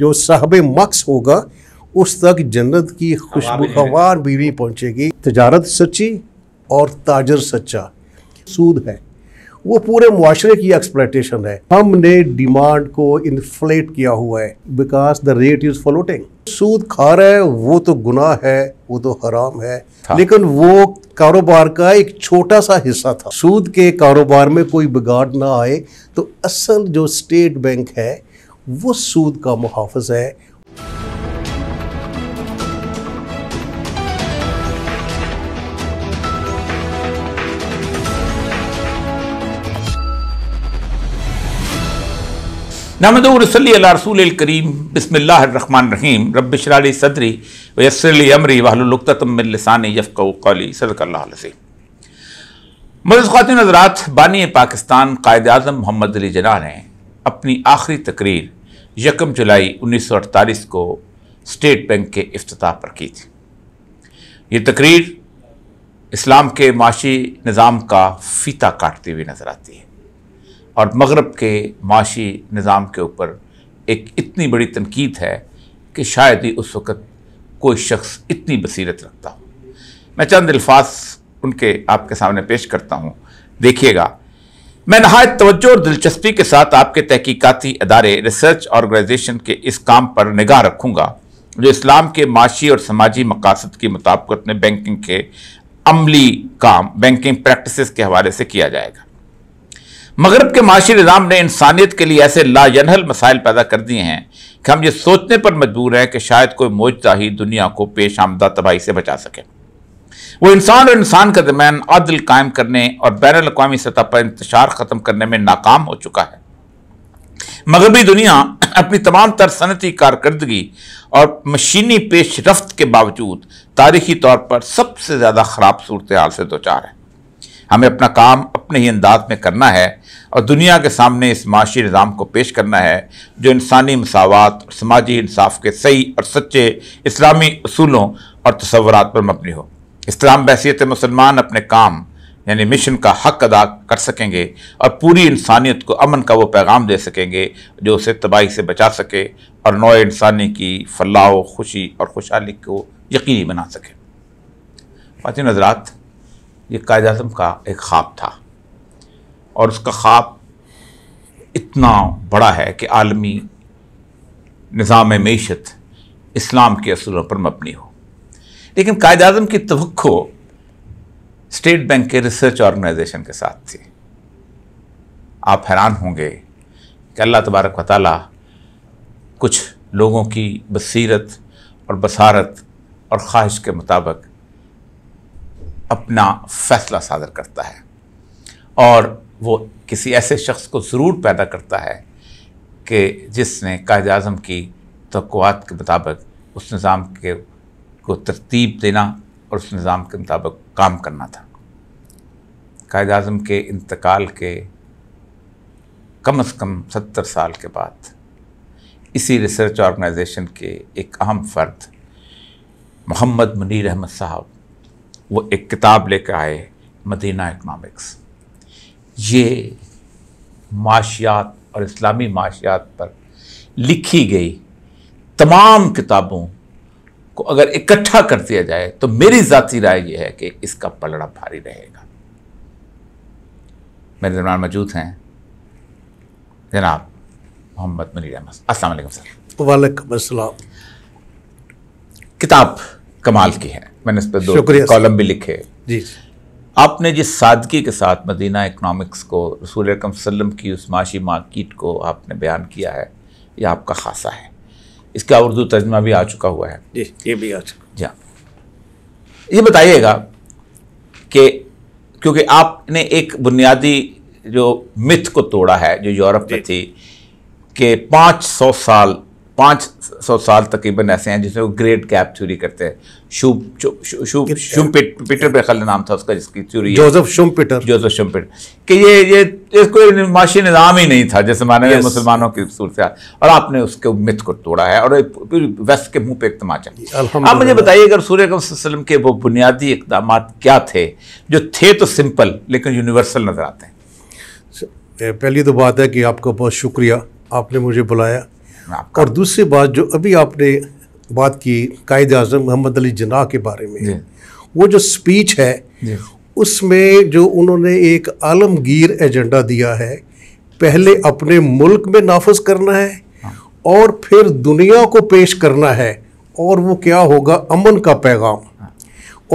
जो साहब मक्स होगा उस तक जन्नत की खुशबूखवार बीवी पहुंचेगी तजारत सच्ची और ताजर सच्चा सूद है वो पूरे मुआरे की एक्सप्लेटेशन है हमने डिमांड को इन्फ्लेट किया हुआ है because the rate is floating सूद खा रहा है वो तो गुनाह है वो तो हराम है हाँ। लेकिन वो कारोबार का एक छोटा सा हिस्सा था सूद के कारोबार में कोई बिगाड़ ना आए तो असल जो स्टेट बैंक है वो सूद का मुहाफ़ है नमदली रसूल करीम रहीम रबशराली सदरी वसरली अमरी वाहतमिलसान यफ़ी सदकल्लाम मदद खातिन हजरात बानी पाकिस्तान कायद अजम मोहम्मद अली जना हैं अपनी आखिरी तकरीर यकम जुलाई उन्नीस सौ अड़तालीस को स्टेट बैंक के अफ्ताह पर की थी ये तकरीर इस्लाम के माशी निज़ाम का फीता काटती हुई नज़र आती है और मगरब के माशी निज़ाम के ऊपर एक इतनी बड़ी तनकीद है कि शायद ही उस वक़्त कोई शख्स इतनी बसीरत रखता हो मैं चंद अल्फाज उनके आपके सामने पेश करता हूँ देखिएगा मैं नहायत तवज्जो और दिलचस्पी के साथ आपके तहकीकती अदारे रिसर्च ऑर्गेनाइजेशन के इस काम पर निगाह रखूंगा जो इस्लाम के माशी और समाजी मकासद की मुताबकत में बैंकिंग के अमली काम बैंकिंग प्रैक्टिस के हवाले से किया जाएगा मगरब के माशी निज़ाम ने इंसानियत के लिए ऐसे लाजनहल मसाइल पैदा कर दिए हैं कि हम ये सोचने पर मजबूर हैं कि शायद कोई मौजदा ही दुनिया को पेश आमदा तबाही से बचा सके वो इंसान और इंसान के दरमियान अदल कायम करने और बैन अवी सतह पर इंतजार ख़त्म करने में नाकाम हो चुका है मगरबी दुनिया अपनी तमाम तर सनती कारकर्दगी और मशीनी पेश रफ्त के बावजूद तारीखी तौर पर सबसे ज़्यादा ख़राब सूरत हाल से दो चार है हमें अपना काम अपने ही अंदाज में करना है और दुनिया के सामने इस माशी निज़ाम को पेश करना है जो इंसानी मसावत और समाजी इंसाफ के सही और सच्चे इस्लामी असूलों और तस्वरत पर मबनी हो इस्लाम बहसीत मुसलमान अपने काम यानी मिशन का हक अदा कर सकेंगे और पूरी इंसानियत को अमन का वो पैगाम दे सकेंगे जो उसे तबाही से बचा सके और नौ इंसानी की फलाह खुशी और खुशहाली को यकीनी बना सके फाति नजरात ये कायद अजम का एक ख्वाब था और उसका ख्वाब इतना बड़ा है कि आलमी निज़ाम मीशत इस्लाम के असूलों पर मबनी हो लेकिन कायद अजम की तो स्टेट बैंक के रिसर्च ऑर्गेनाइजेशन के साथ थी आप हैरान होंगे कि अल्लाह तबारक वाली कुछ लोगों की बसीरत और बसारत और ख्वाहिश के मुताबिक अपना फैसला सादर करता है और वो किसी ऐसे शख्स को ज़रूर पैदा करता है कि जिसने कायद अजम की तो के मुताबिक उस निज़ाम के को तरतीब देना और उस निज़ाम के मुताबिक काम करना था कायद अजम के इंतकाल के कम अज़ कम सत्तर साल के बाद इसी रिसर्च ऑर्गेनाइजेशन के एक अहम फ़र्द मोहम्मद मुनीर अहमद साहब वो एक किताब लेकर आए मदीना इकनॉमिक्स ये माशियात और इस्लामी माशियात पर लिखी गई तमाम किताबों को अगर इकट्ठा कर दिया जाए तो मेरी जाति राय यह है कि इसका पलड़ा भारी रहेगा मेरे दरमान मौजूद हैं जनाब मोहम्मद मनीर अहमद अस्सलाम वालेकुम सर वालेकुम अस्सलाम किताब कमाल की है मैंने इस पर दो कॉलम भी लिखे जी आपने जिस सादगी के साथ मदीना इकनॉमिक्स को रसूल अकम की उस माशी मार्किट को आपने बयान किया है यह आपका खासा है इसका उर्दू तर्जमा भी आ चुका हुआ है जी ये भी आ चुका जी हाँ। ये बताइएगा कि क्योंकि आपने एक बुनियादी जो मिथ को तोड़ा है जो यूरोप में थी कि 500 साल 500 साल तकरीबन ऐसे हैं जिसमें वो ग्रेट गैप थ्योरी करते हैं शुभ पे नाम था उसका जिसकी चूरी जोसेफ शुमपिटर जोसेफ कि ये ये इसको माशी निज़ाम ही नहीं था जैसे माने मुसलमानों की सूरत और आपने उसके मिथ को तोड़ा है और वेस्ट के मुंह पे एक तमाचा आप मुझे बताइए अगर सूर्य वसल्लम के वो बुनियादी इकदाम क्या थे जो थे तो सिंपल लेकिन यूनिवर्सल नज़र आते हैं पहली तो बात है कि आपका बहुत शुक्रिया आपने मुझे बुलाया और दूसरी बात जो अभी आपने बात की कायद अजम मोहम्मद अली जना के बारे में वो जो स्पीच है उसमें जो उन्होंने एक आलमगीर एजेंडा दिया है पहले अपने मुल्क में नाफज करना है हाँ। और फिर दुनिया को पेश करना है और वो क्या होगा अमन का पैगाम हाँ।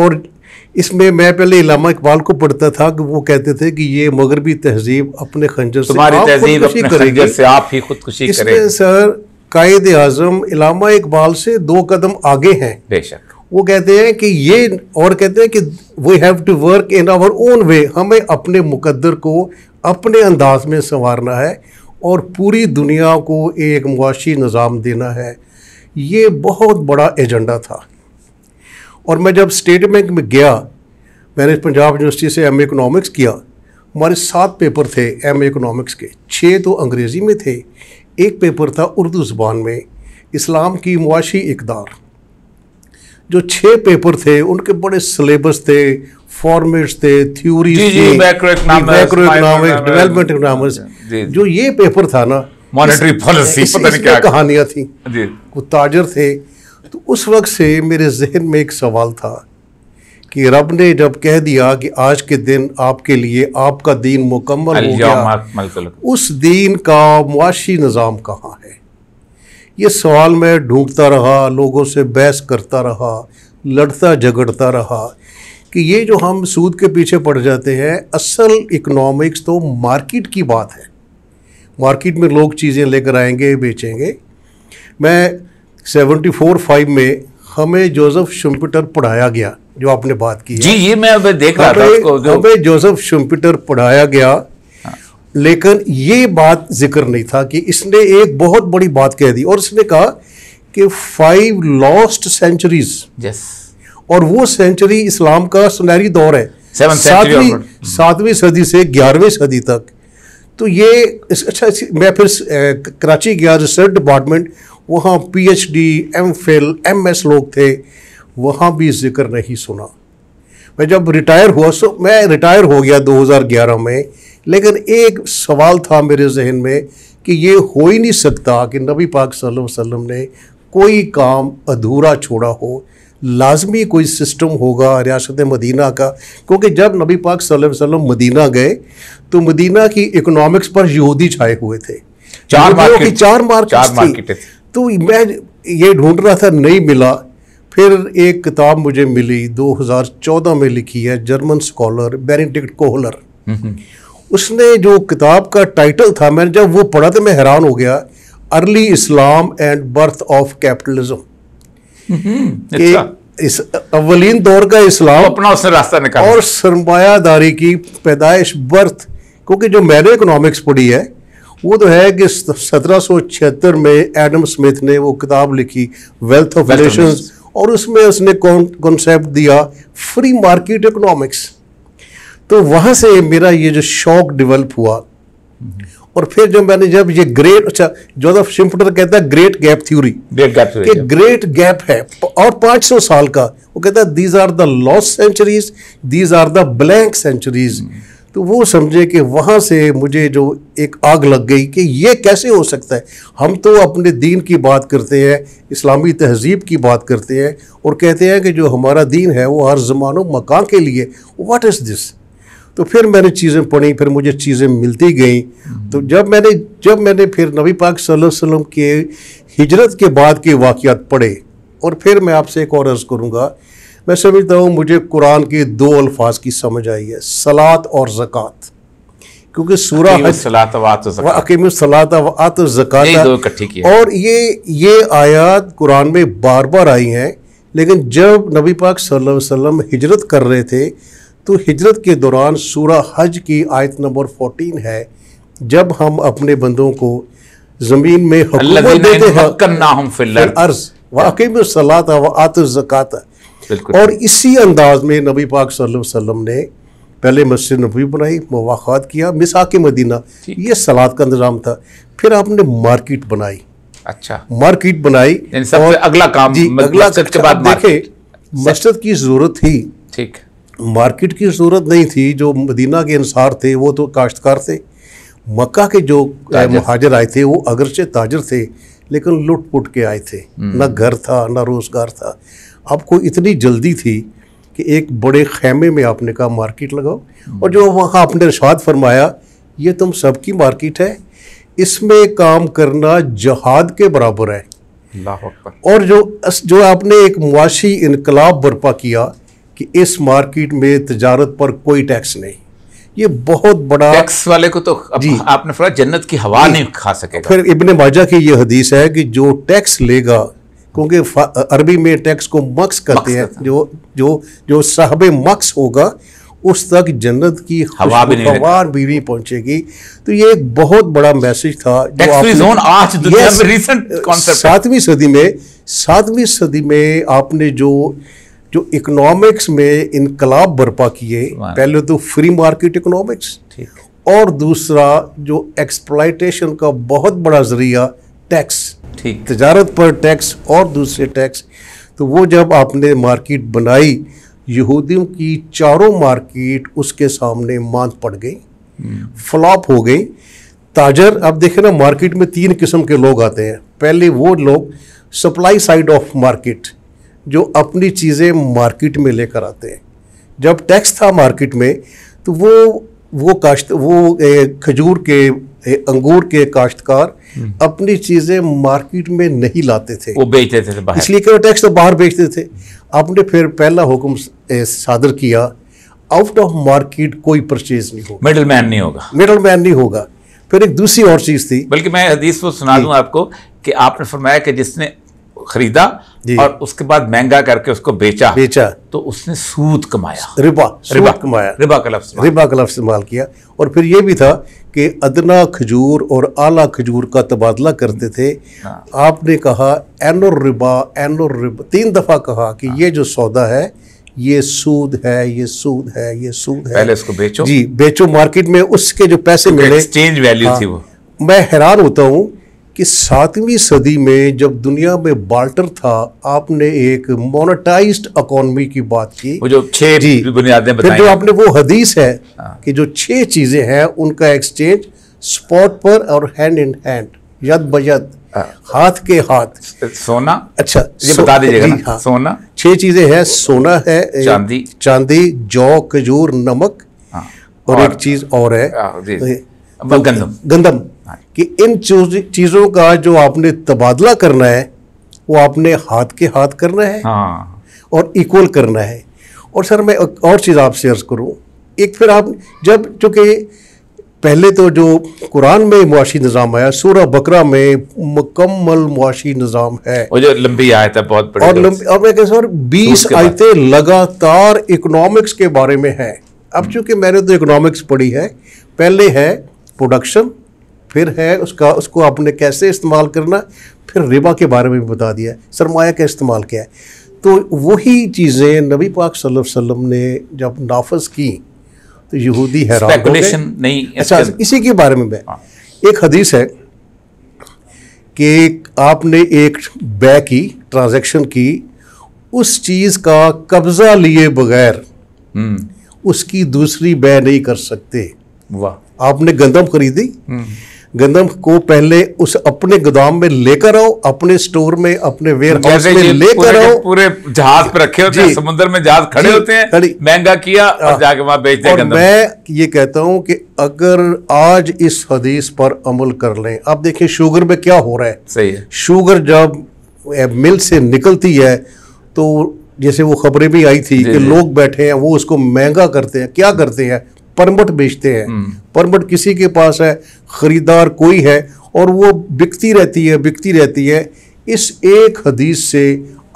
और इसमें मैं पहले इलामा इकबाल को पढ़ता था कि वो कहते थे कि ये मगरबी तहजीब अपने खंजर से आप खुदकुशी करेगी ही खुदकुशी करें सर कायद आजम इलामा इकबाल से दो कदम आगे हैं बेशक वो कहते हैं कि ये और कहते हैं कि we have to work in our own way हमें अपने मुकद्दर को अपने अंदाज में संवारना है और पूरी दुनिया को एक मुआशी निज़ाम देना है ये बहुत बड़ा एजेंडा था और मैं जब स्टेट बैंक में गया मैंने पंजाब यूनिवर्सिटी से एम इकोनॉमिक्स किया हमारे सात पेपर थे एम इकोनॉमिक्स के छः तो अंग्रेज़ी में थे एक पेपर था उर्दू ज़ुबान में इस्लाम की मुआशी इकदार जो छः पेपर थे उनके बड़े सिलेबस थे फॉर्मेट्स थे थ्योरी डेवलपमेंट इकनॉमिक्स जो ये पेपर था ना मॉनेटरी पॉलिसी पता नहीं क्या कहानियाँ थी वो ताजर थे तो उस वक्त से मेरे जहन में एक सवाल था कि रब ने जब कह दिया कि आज के दिन आपके लिए आपका दीन मुकम्मल हो गया उस दीन का मुआशी निज़ाम कहाँ है ये सवाल मैं ढूंढता रहा लोगों से बहस करता रहा लड़ता झगड़ता रहा कि ये जो हम सूद के पीछे पड़ जाते हैं असल इकोनॉमिक्स तो मार्केट की बात है मार्केट में लोग चीज़ें लेकर आएंगे बेचेंगे मैं सेवेंटी फोर फाइव में हमें जोसेफ शम्पटर पढ़ाया गया जो आपने बात की जी ये मैं अबे देख रहा था हमें जोसेफ शुम्पिटर पढ़ाया गया हाँ। लेकिन ये बात जिक्र नहीं था कि इसने एक बहुत बड़ी बात कह दी और इसने कहा कि फाइव लॉस्ट सेंचुरीज यस और वो सेंचुरी इस्लाम का सुनहरी दौर है सातवीं hmm। सातवीं सदी से ग्यारहवीं सदी तक तो ये अच्छा मैं फिर कराची गया रिसर्च डिपार्टमेंट वहाँ पीएचडी एमफिल एमएस लोग थे वहाँ भी जिक्र नहीं सुना मैं जब रिटायर हुआ सो मैं रिटायर हो गया 2011 में लेकिन एक सवाल था मेरे जहन में कि ये हो ही नहीं सकता कि नबी पाक सल्लल्लाहु अलैहि वसल्लम ने कोई काम अधूरा छोड़ा हो लाजमी कोई सिस्टम होगा रियासत मदीना का क्योंकि जब नबी पाक सल्लल्लाहु अलैहि वसल्लम मदीना गए तो मदीना की इकोनॉमिक्स पर यहूदी छाए हुए थे चार मार्केट की चार मार्केट चार मार्केट तो मैं ये ढूंढ रहा था नहीं मिला फिर एक किताब मुझे मिली 2014 में लिखी है जर्मन स्कॉलर बेनिडिक्ट कोहलर उसने जो किताब का टाइटल था मैंने जब वो पढ़ा तो मैं हैरान हो गया early Islam and birth of capitalism hmm, अच्छा। इस अवलीन दौर का इस्लाम तो अपना उसने रास्ता निकाला और सरमायादारी की पैदाइश बर्थ क्योंकि जो मैंने इकोनॉमिक्स पढ़ी है वो तो है कि सत्रह में एडम स्मिथ ने वो किताब लिखी वेल्थ ऑफ रिलेशन और उसमें उसने कॉन्सेप्ट दिया फ्री मार्केट इकोनॉमिक्स तो वहाँ से मेरा ये जो शौक डेवलप हुआ हम्म। और फिर जब मैंने जब ये ग्रेट अच्छा जोसेफ सिंपटर कहता है great gap theory great gap कि ग्रेट गैप है और 500 साल का वो कहता है these are the lost centuries these are the blank centuries तो वो समझे कि वहाँ से मुझे जो एक आग लग गई कि ये कैसे हो सकता है हम तो अपने दीन की बात करते हैं इस्लामी तहजीब की बात करते हैं और कहते हैं कि जो हमारा दीन है वो हर जमानो मकान के लिए वाट इज़ दिस तो फिर मैंने चीज़ें पढ़ी फिर मुझे चीज़ें मिलती गईं तो हम्म। जब मैंने जब मैंने फिर नबी पाक वसल्लम के हिजरत के बाद के वाक़ पढ़े और फिर मैं आपसे एक और अर्ज़ करूँगा मैं समझता हूँ मुझे कुरान के दो अल्फाज की समझ आई है सलात और ज़क़़त क्योंकि सूरह सलातवातम सलातवात ज़क़़त और ये ये आयात कुरान में बार बार आई हैं लेकिन जब नबी पाक सल्लल्लाहु अलैहि वसल्लम हिजरत कर रहे थे तो हिजरत के दौरान सूरा हज की आयत नंबर 14 है जब हम अपने बंदों को ज़मीन में हकूमत देते हैं अर्ज़ वाकई में सलात व आत जक़ात और इसी अंदाज में नबी पाक वसल्लम ने पहले मस्जिद नबी बनाई मवाक़ात किया मिसाक मदीना ये सलाद का इंतजाम था फिर आपने मार्केट बनाई अच्छा मार्केट बनाई अगला काम जी अगला के अच्छा, बाद देखे मस्जिद की ज़रूरत थी ठीक मार्केट की ज़रूरत नहीं थी जो मदीना के इंसार थे वो तो काश्तकार थे मक्का के जो महाजर आए थे वो अगरचे ताजर थे लेकिन लुट पुट के आए थे हम्म। ना घर था ना रोज़गार था आपको इतनी जल्दी थी कि एक बड़े खैमे में आपने कहा मार्केट लगाओ और जो वहाँ आपने रशाद फरमाया ये तुम सबकी मार्केट है इसमें काम करना जहाद के बराबर है और जो जो आपने एक मुआशी इनकलाब बर्पा किया कि इस मार्केट में तजारत पर कोई टैक्स नहीं ये बहुत बड़ा टैक्स वाले को तो जी आपने फिर जन्नत की हवा नहीं खा सके फिर इब्ने माजा की ये हदीस है कि जो टैक्स लेगा क्योंकि अरबी में टैक्स को मक्स कहते हैं जो जो जो साहब मक्स होगा उस तक जन्नत की हवा भी नहीं हवा भी नहीं पहुंचेगी तो ये एक बहुत बड़ा मैसेज था जोन आज रीसेंट सातवीं सदी में सातवीं सदी में आपने जो जो इकोनॉमिक्स में इनकलाब बर्पा किए पहले तो फ्री मार्केट इकोनॉमिक्स और दूसरा जो एक्सप्लाइटेशन का बहुत बड़ा जरिया टैक्स ठीक तजारत पर टैक्स और दूसरे टैक्स तो वो जब आपने मार्केट बनाई यहूदियों की चारों मार्केट उसके सामने मांद पड़ गई फ्लॉप हो गई ताजर अब देखें ना मार्केट में तीन किस्म के लोग आते हैं पहले वो लोग सप्लाई साइड ऑफ मार्केट जो अपनी चीज़ें मार्केट में लेकर आते हैं जब टैक्स था मार्केट में तो वो वो काश्त वो खजूर के अंगूर के काश्तकार हम्म। अपनी चीज़ें मार्केट में नहीं लाते थे वो बेचते थे बाहर इसलिए कि वो टैक्स तो बाहर बेचते थे आपने फिर पहला हुक्म सादर किया आउट ऑफ मार्केट कोई परचेज नहीं होगा मिडल मैन नहीं होगा मिडल मैन नहीं होगा फिर एक दूसरी और चीज़ थी बल्कि मैं हदीस को सुना दूँ आपको कि आपने फरमाया कि जिसने खरीदा और उसके बाद महंगा करके उसको बेचा बेचा तो उसने सूद कमाया रिबा रिबा कमाया रिबा का लफ्ज रिबा का लफ्ज इस्तेमाल किया और फिर ये भी था कि अदना खजूर और आला खजूर का तबादला करते थे हाँ। आपने कहा एनो रिबा एनो रिबा तीन दफ़ा कहा कि हाँ। ये जो सौदा है ये सूद है ये सूद है ये सूद है पहले इसको बेचो जी बेचो मार्केट में उसके जो पैसे मिले एक्सचेंज वैल्यू हाँ। थी वो मैं हैरान होता हूँ कि सातवीं सदी में जब दुनिया में बाल्टर था आपने एक मोनेटाइज्ड इकोनॉमी की बात की वो जो छह जी बुनियादें फिर जो आपने वो हदीस है हाँ। कि जो छह चीज़ें हैं उनका एक्सचेंज स्पॉट पर और हैंड इन हैंड यद बयद हाँ। हाथ के हाथ सोना अच्छा ये सो, बता दीजिएगा हाँ, सोना छह चीज़ें हैं सोना है चांदी चांदी जौ खजूर नमक और, हाँ। और एक चीज़ और है तो गंदम गंदम कि इन चीज़ों का जो आपने तबादला करना है वो आपने हाथ के हाथ करना है हाँ। और इक्वल करना है और सर मैं और चीज़ आपसे अर्ज करूँ एक फिर आप जब चूँकि पहले तो जो कुरान में मुआशी निज़ाम आया सूरह बकरा में मुकम्मल मुआशी निज़ाम है और जो लंबी आयत है बहुत बड़ी और लंबी अब मैं कह सर बीस आयतें लगातार इकोनॉमिक्स के बारे में है अब चूंकि मैंने तो इकोनॉमिक्स पढ़ी है पहले है प्रोडक्शन फिर है उसका उसको आपने कैसे इस्तेमाल करना फिर रिबा के बारे में भी बता दिया सरमाया का इस्तेमाल क्या है तो वही चीज़ें नबी पाक सल्लल्लाहु अलैहि वसल्लम ने जब नाफज की तो यहूदी हैरान नहीं अच्छा इसी के बारे में मैं हाँ। एक हदीस है कि आपने एक बै की ट्रांजैक्शन की उस चीज़ का कब्ज़ा लिए बगैर हम्म। उसकी दूसरी बै नहीं कर सकते वाह आपने गंदम खरीदी हम्म। गंदम को पहले उस अपने गोदाम में लेकर आओ अपने स्टोर में अपने वेयर हाउस में लेकर आओ पूरे जहाज पर रखे होते हैं समुद्र में जहाज खड़े होते हैं महंगा किया और हाँ। जाके वहां बेचते हैं गंदम मैं ये कहता हूं कि अगर आज इस हदीस पर अमल कर लें आप देखिए शुगर में क्या हो रहा है सही है शुगर जब मिल से निकलती है तो जैसे वो खबरें भी आई थी कि लोग बैठे हैं वो उसको महंगा करते हैं क्या करते हैं परमट बेचते हैं हम्म। परमट किसी के पास है ख़रीदार कोई है और वो बिकती रहती है बिकती रहती है इस एक हदीस से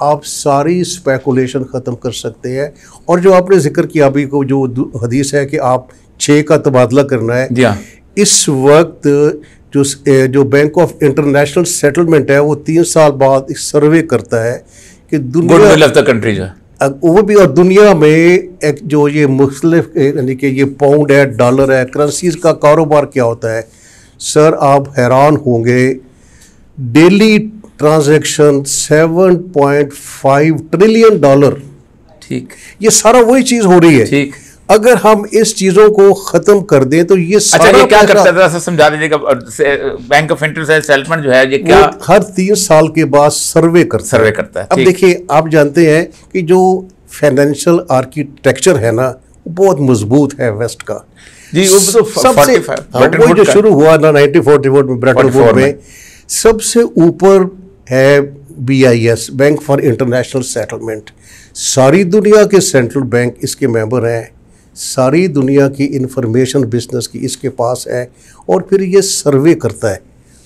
आप सारी स्पेकुलेशन ख़त्म कर सकते हैं और जो आपने जिक्र किया अभी को जो हदीस है कि आप छः का तबादला करना है हाँ। इस वक्त जो जो बैंक ऑफ इंटरनेशनल सेटलमेंट है वो तीन साल बाद सर्वे करता है कि दुनिया कंट्रीज है वो भी और दुनिया में एक जो ये मुख्तलिफ यानी कि ये पाउंड है डॉलर है करेंसीज का कारोबार क्या होता है सर आप हैरान होंगे डेली पॉइंट 7.5 ट्रिलियन डॉलर ठीक ये सारा वही चीज़ हो रही है ठीक अगर हम इस चीजों को खत्म कर दें तो ये अच्छा ये क्या करता था समझा दीजिए बैंक ऑफ इंटरेस्ट सेटलमेंट जो है ये क्या हर तीन साल के बाद सर्वे कर सर्वे करता है अब देखिए आप जानते हैं कि जो फाइनेंशियल आर्किटेक्चर है ना बहुत मजबूत है वेस्ट का जी वो तो सबसे हाँ, वो जो शुरू हुआ ना नाइनटीन में में सबसे ऊपर है B I S bank for international settlement सारी दुनिया के सेंट्रल बैंक इसके मेंबर हैं सारी दुनिया की इन्फॉर्मेशन बिजनेस की इसके पास है और फिर ये सर्वे करता है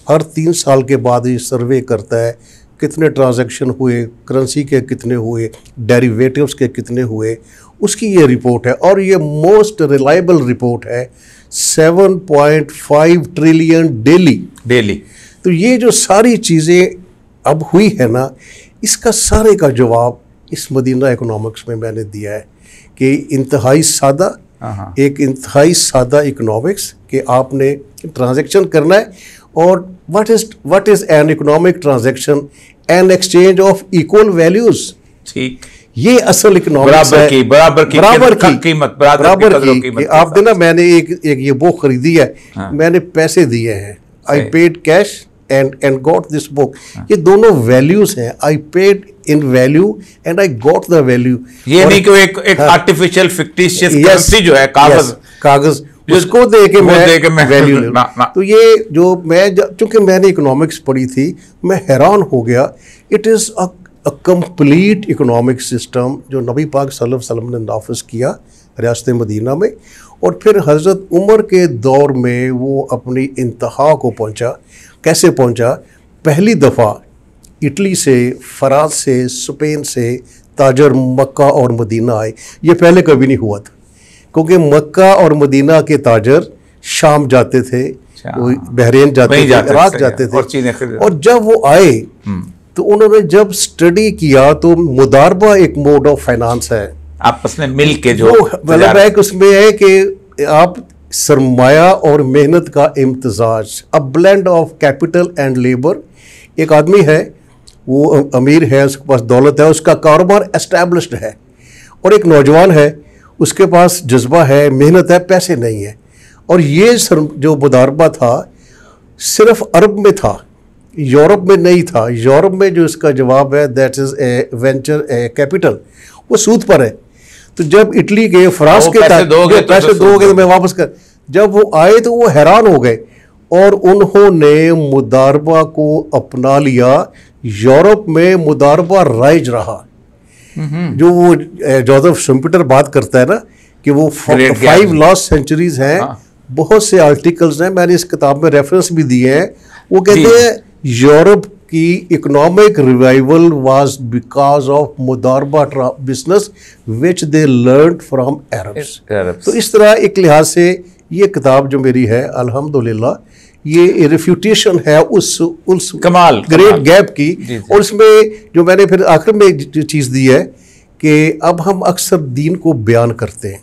हर तीन साल के बाद ये सर्वे करता है कितने ट्रांजैक्शन हुए करेंसी के कितने हुए डेरिवेटिव्स के कितने हुए उसकी ये रिपोर्ट है और ये मोस्ट रिलायबल रिपोर्ट है 7.5 ट्रिलियन डेली डेली तो ये जो सारी चीज़ें अब हुई है ना इसका सारे का जवाब इस मदीना इकोनॉमिक्स में मैंने दिया है कि इंतहाई सादा हाँ। एक इंतहाई सादा इकोनॉमिक्स कि आपने ट्रांजेक्शन करना है और what is what is an economic transaction an exchange of equal values ठीक ये असल इकोनॉमिक बराबर की बराबर की कीमत बराबर की, मैंने एक एक ये बुक खरीदी है हाँ। मैंने पैसे दिए हैं I paid cash and and got this book ये दोनों वैल्यूज हैं I paid in value and I got the value ये नहीं कि एक एक आर्टिफिशियल हाँ। फिक्टिशियस currency जो है कागज कागज उसको दे के मैं दे के मैं वैल्यू ना, तो ये जो मैं चूंकि मैंने इकोनॉमिक्स पढ़ी थी मैं हैरान हो गया it is a a complete economic system जो नबी पाक सल्लम वसल्लम ने नाफिज किया रियासत मदीना में और फिर हज़रत उमर के दौर में वो अपनी इंतहा को पहुंचा कैसे पहुंचा पहली दफ़ा इटली से फ्रांस से स्पेन से ताजर मक्का और मदीना आए ये पहले कभी नहीं हुआ था क्योंकि मक्का और मदीना के ताजर शाम जाते थे अच्छा। बहरीन जाते थे इराक जाते थे और, और जब वो आए हम्म। तो उन्होंने जब स्टडी किया तो मुदारबा एक मोड ऑफ फाइनेंस है आपस में मिल के जो मतलब एक उसमें है कि आप सरमाया और मेहनत का इम्तजाज a blend of capital and labour एक आदमी है वो अमीर है उसके पास दौलत है उसका कारोबार एस्टेब्लिश्ड है और एक नौजवान है उसके पास जज्बा है मेहनत है पैसे नहीं है और ये जो मुदारबा था सिर्फ अरब में था यूरोप में नहीं था यूरोप में जो इसका जवाब है that is a venture a capital वो सूद पर है तो जब इटली गए फ्रांस के पैसे तो तो दोगे तो, तो, तो, तो मैं वापस कर जब वो आए तो वो हैरान हो गए और उन्होंने मुदारबा को अपना लिया यूरोप में मुदारबा राइज रहा हम्म। जो वो जोजफ शम्पिटर बात करता है ना कि वो फाइव लास्ट सेंचुरीज हैं हाँ। बहुत से आर्टिकल्स हैं मैंने इस किताब में रेफरेंस भी दिए हैं वो कहते हैं यूरोप की economic revival was because of मुदारबा business which they learn from Arabs तो इस तरह एक लिहाज से ये किताब जो मेरी है अल्हम्दुलिल्लाह ये रिफ्यूटेशन है उस उस कमाल ग्रेट गैप की और उसमें जो मैंने फिर आखिर में एक चीज़ दी है कि अब हम अक्सर दीन को बयान करते हैं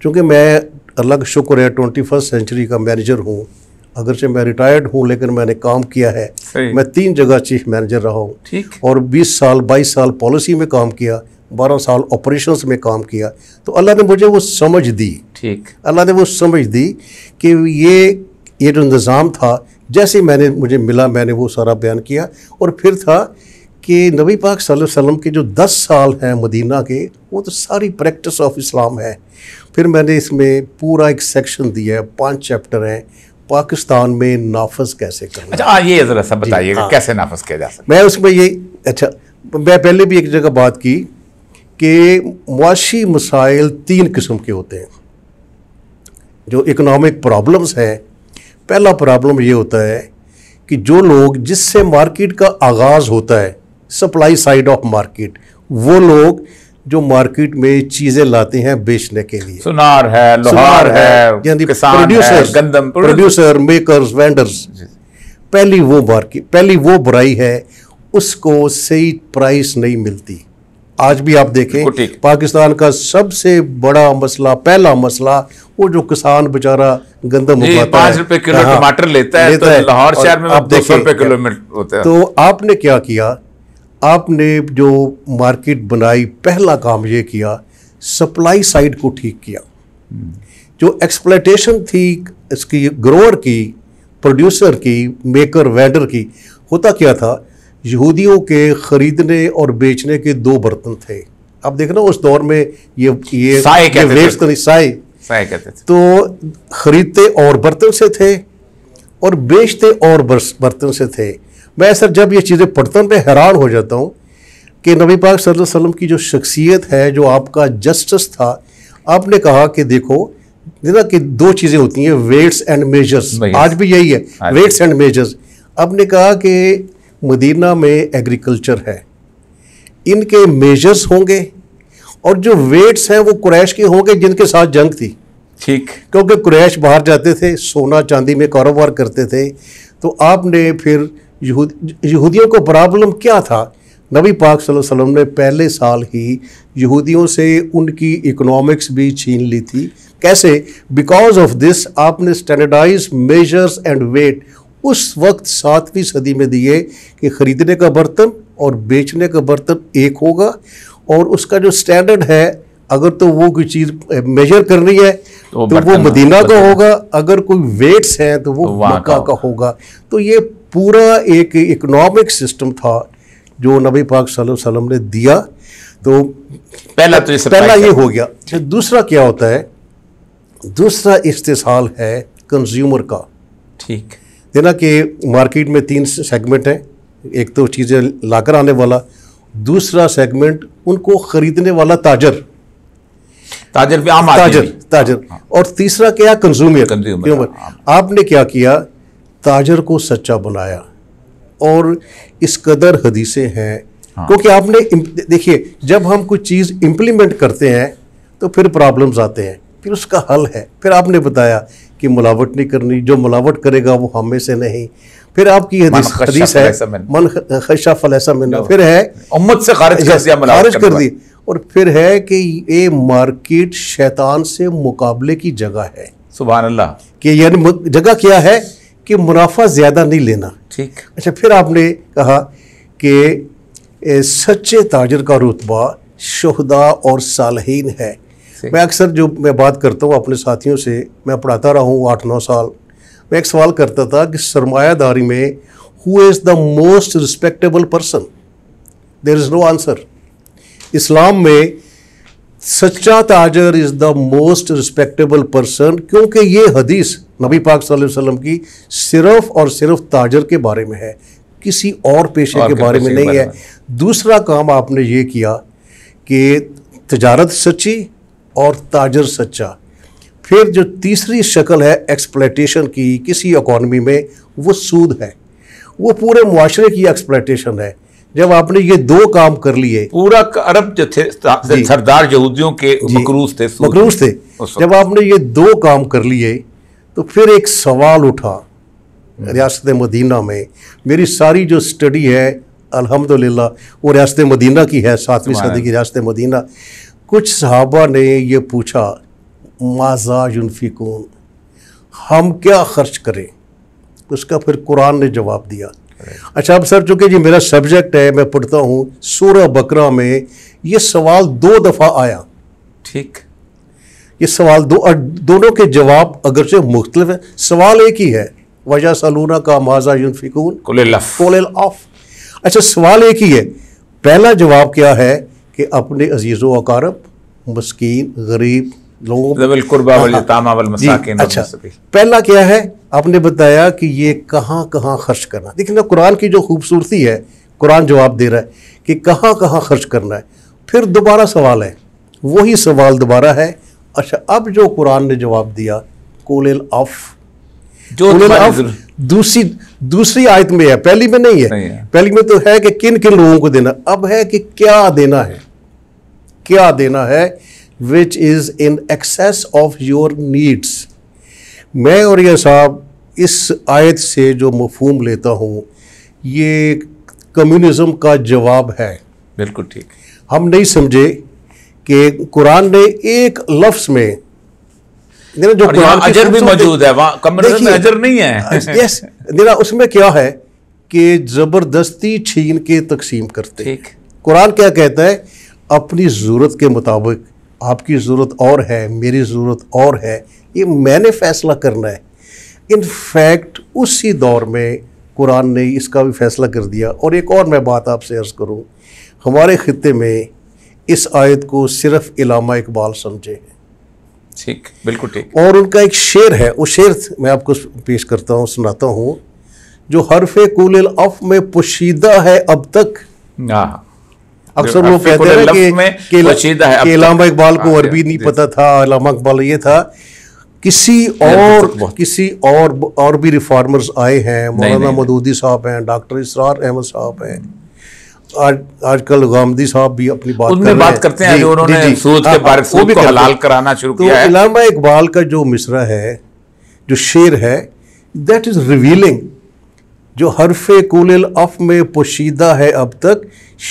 क्योंकि मैं अल्लाह का शुक्र है ट्वेंटी फर्स्ट सेंचुरी का मैनेजर हूँ अगरचे मैं रिटायर्ड हूँ लेकिन मैंने काम किया है मैं तीन जगह चीफ मैनेजर रहा हूँ और 20 साल 22 साल पॉलिसी में काम किया बारह साल ऑपरेशंस में काम किया तो अल्लाह ने मुझे वो समझ दी ठीक अल्लाह ने वो समझ दी कि ये ये जो निज़ाम था जैसे मैंने मुझे मिला मैंने वो सारा बयान किया और फिर था कि नबी पाक वसल्लम के जो दस साल हैं मदीना के वो तो सारी प्रैक्टिस ऑफ इस्लाम है फिर मैंने इसमें पूरा एक सेक्शन दिया है पाँच चैप्टर हैं पाकिस्तान में नाफज कैसे करना अच्छा आ, हाँ, ये ज़रा सब बताइएगा हाँ। कैसे नाफज किया जा सकता मैं उसमें ये अच्छा मैं पहले भी एक जगह बात की कि मुआशी मसाइल तीन किस्म के होते हैं जो इकनॉमिक प्रॉब्लम्स हैं पहला प्रॉब्लम ये होता है कि जो लोग जिससे मार्केट का आगाज़ होता है सप्लाई साइड ऑफ मार्केट वो लोग जो मार्केट में चीज़ें लाते हैं बेचने के लिए सुनार है लोहार है, है प्रोड्यूसर गंदम प्रोड्यूसर मेकर्स वेंडर्स पहली वो मार्केट पहली वो बुराई है उसको सही प्राइस नहीं मिलती आज भी आप देखें पाकिस्तान का सबसे बड़ा मसला पहला मसला वो जो किसान बेचारा गंदम पांच रुपए किलो हाँ। टमाटर लेता है लेता तो लाहौर शहर में आप दो रुपए में होता है तो आपने क्या किया आपने जो मार्केट बनाई पहला काम ये किया सप्लाई साइड को ठीक किया जो एक्सप्लेटेशन थी इसकी ग्रोअर की प्रोड्यूसर की मेकर वेंडर की होता क्या था यहूदियों के ख़रीदने और बेचने के दो बर्तन थे आप देखना उस दौर में ये ये साए कहते ये थे साए तो साए कहते थे तो खरीदते और बर्तन से थे और बेचते और बर्तन से थे मैं सर जब ये चीज़ें पढ़ता हूँ हैरान हो जाता हूँ कि नबी पाक सल्लल्लाहु अलैहि वसल्लम की जो शख्सियत है जो आपका जस्टिस था आपने कहा कि देखो ना कि दो चीज़ें होती हैं वेट्स एंड मेजर्स आज भी यही है वेट्स एंड मेजर्स आपने कहा कि मदीना में एग्रीकल्चर है इनके मेजर्स होंगे और जो वेट्स हैं वो कुरैश के होंगे जिनके साथ जंग थी ठीक क्योंकि कुरैश बाहर जाते थे सोना चांदी में कारोबार करते थे तो आपने फिर यहूदियों को प्रॉब्लम क्या था नबी पाक सल्लल्लाहु अलैहि वसल्लम ने पहले साल ही यहूदियों से उनकी इकोनॉमिक्स भी छीन ली थी कैसे बिकॉज ऑफ दिस आपने स्टैंडर्डाइज मेजर्स एंड वेट उस वक्त सातवीं सदी में दिए कि ख़रीदने का बर्तन और बेचने का बर्तन एक होगा और उसका जो स्टैंडर्ड है अगर तो वो कोई चीज़ मेजर करनी है तो, तो वो मदीना का होगा अगर कोई वेट्स हैं तो वो तो मक्का का होगा तो ये पूरा एक इकोनॉमिक सिस्टम था जो नबी पाक वसल्लम ने दिया तो पहला तो पहला ये हो गया दूसरा क्या होता है दूसरा इस्तेसाल है कंज्यूमर का ठीक है देना कि मार्केट में तीन सेगमेंट हैं एक तो चीज़ें लाकर आने वाला दूसरा सेगमेंट उनको ख़रीदने वाला ताजर ताजर भी आम ताजर ताजर हाँ। और तीसरा क्या कंज्यूमर कंज्यूमर हाँ। आपने क्या किया ताजर को सच्चा बनाया और इस कदर हदीसें हैं हाँ। क्योंकि आपने देखिए जब हम कुछ चीज़ इम्प्लीमेंट करते हैं तो फिर प्रॉब्लम्स आते हैं फिर उसका हल है फिर आपने बताया कि मिलावट नहीं करनी जो मिलावट करेगा वो हमें से नहीं फिर आपकी हदीस हदीस है मन खशा फलैसा मिलना फिर है उम्मत से खारिज कर दिया खारिज कर दी और फिर है कि ये मार्केट शैतान से मुकाबले की जगह है सुबह अल्लाह कि यानी जगह क्या है कि मुनाफा ज़्यादा नहीं लेना ठीक अच्छा फिर आपने कहा कि सच्चे ताजर का रुतबा शहदा और सालहीन है से मैं अक्सर जो मैं बात करता हूँ अपने साथियों से मैं पढ़ाता रहा हूँ आठ नौ साल मैं एक सवाल करता था कि सरमायादारी में who is the most respectable person there is no answer Islam में सच्चा ताजर is the most respectable person क्योंकि ये हदीस नबी पाक वसल्लम की सिर्फ और सिर्फ ताजर के बारे में है किसी और पेशे और के, के बारे में नहीं है दूसरा काम आपने ये किया कि तजारत सच्ची और ताजर सच्चा फिर जो तीसरी शक्ल है एक्सप्लेटेशन की किसी इकॉनमी में वो सूद है वो पूरे मुआरे की एक्सप्लेटेशन है जब आपने ये दो काम कर लिए पूरा अरब जो थे सरदार यहूदियों के मकरूज थे मकरूज थे जब आपने ये दो काम कर लिए तो फिर एक सवाल उठा हम्म। रियासत मदीना में मेरी सारी जो स्टडी है अल्हम्दुलिल्लाह वो रियासत मदीना की है सातवीं सदी की रियासत मदीना कुछ सहाबा ने यह पूछा माजा युनफिकून हम क्या खर्च करें उसका फिर कुरान ने जवाब दिया अच्छा अब सर चूँकि जी मेरा सब्जेक्ट है मैं पढ़ता हूँ सूरह बकरा में ये सवाल दो दफ़ा आया ठीक ये सवाल दो दोनों के जवाब अगर से मुख्तलिफ है सवाल एक ही है वजह सलूना का माजा युनफिकून कोल ऑफ अच्छा सवाल एक ही है पहला जवाब क्या है कि अपने अजीज़ वकारब मस्किन गरीब लोगों तो अच्छा पहला क्या है आपने बताया कि ये कहाँ कहाँ खर्च करना है देखिए ना कुरान की जो खूबसूरती है कुरान जवाब दे रहा है कि कहाँ कहाँ खर्च करना है फिर दोबारा सवाल है वही सवाल दोबारा है अच्छा अब जो कुरान ने जवाब दिया कोल ऑफ जो दूसरी दूसरी आयत में है पहली में नहीं है, नहीं है। पहली में तो है कि किन किन लोगों को देना अब है कि क्या देना है क्या देना है which is in excess of your needs मैं और यह साहब इस आयत से जो मफहम लेता हूँ ये कम्युनिज्म का जवाब है बिल्कुल ठीक हम नहीं समझे कि कुरान ने एक लफ्स में जो कुरान अजर भी मौजूद है कम्युनिज्म में अजर नहीं है यस देना उसमें क्या है कि ज़बरदस्ती छीन के तकसीम करते कुरान क्या कहता है अपनी ज़रूरत के मुताबिक आपकी ज़रूरत और है मेरी ज़रूरत और है ये मैंने फ़ैसला करना है इनफैक्ट उसी दौर में कुरान ने इसका भी फ़ैसला कर दिया और एक और मैं बात आपसे अर्ज़ करूँ हमारे ख़त्े में इस आयत को सिर्फ इलामा इकबाल समझे हैं ठीक बिल्कुल ठीक और उनका एक शेर है वो शेर मैं आपको पेश करता हूँ सुनाता हूँ जो हरफ कुल अफ में पोशीदा है अब तक हाँ अक्सर लोग कहते हैं कि केलाम इकबाल को हाँ अरबी नहीं पता था अलामा इकबाल ये था किसी और तो किसी और और भी रिफॉर्मर्स आए हैं मौलाना मदूदी साहब हैं डॉक्टर इसरार अहमद साहब हैं आज आजकल गांधी साहब भी अपनी बात उनमें कर बात करते हैं जो उन्होंने सूद के हाँ, बारे में हाँ, भी हलाल कराना शुरू तो किया है इलामा इकबाल का जो मिसरा है जो शेर है दैट इज रिवीलिंग जो हरफ कुल अफ में पोशीदा है अब तक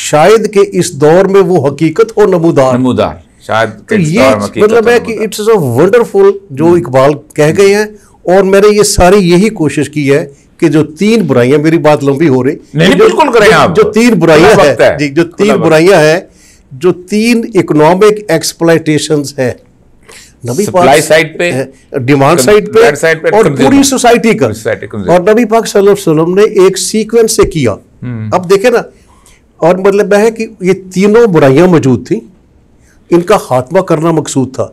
शायद के इस दौर में वो हकीकत हो नमूदार नमूदार शायद तो ये मतलब है कि इट्स अ वंडरफुल जो हम्म। इकबाल कह गए हैं और मैंने ये सारी यही कोशिश की है कि जो तीन बुराइयां मेरी बात लंबी हो रही नहीं बिल्कुल आप जो तीन बुराइयां हैं जी जो तीन बुराइयां हैं जो तीन इकोनॉमिक एक्सप्लाइटेशन है नबी पाक साइड पे डिमांड साइड पे साइड पे और पूरी सोसाइटी का और नबी पाक सल्लम ने एक सीक्वेंस से किया हम्म। अब देखे ना और मतलब है कि ये तीनों बुराइयां मौजूद थी इनका खात्मा करना मकसूद था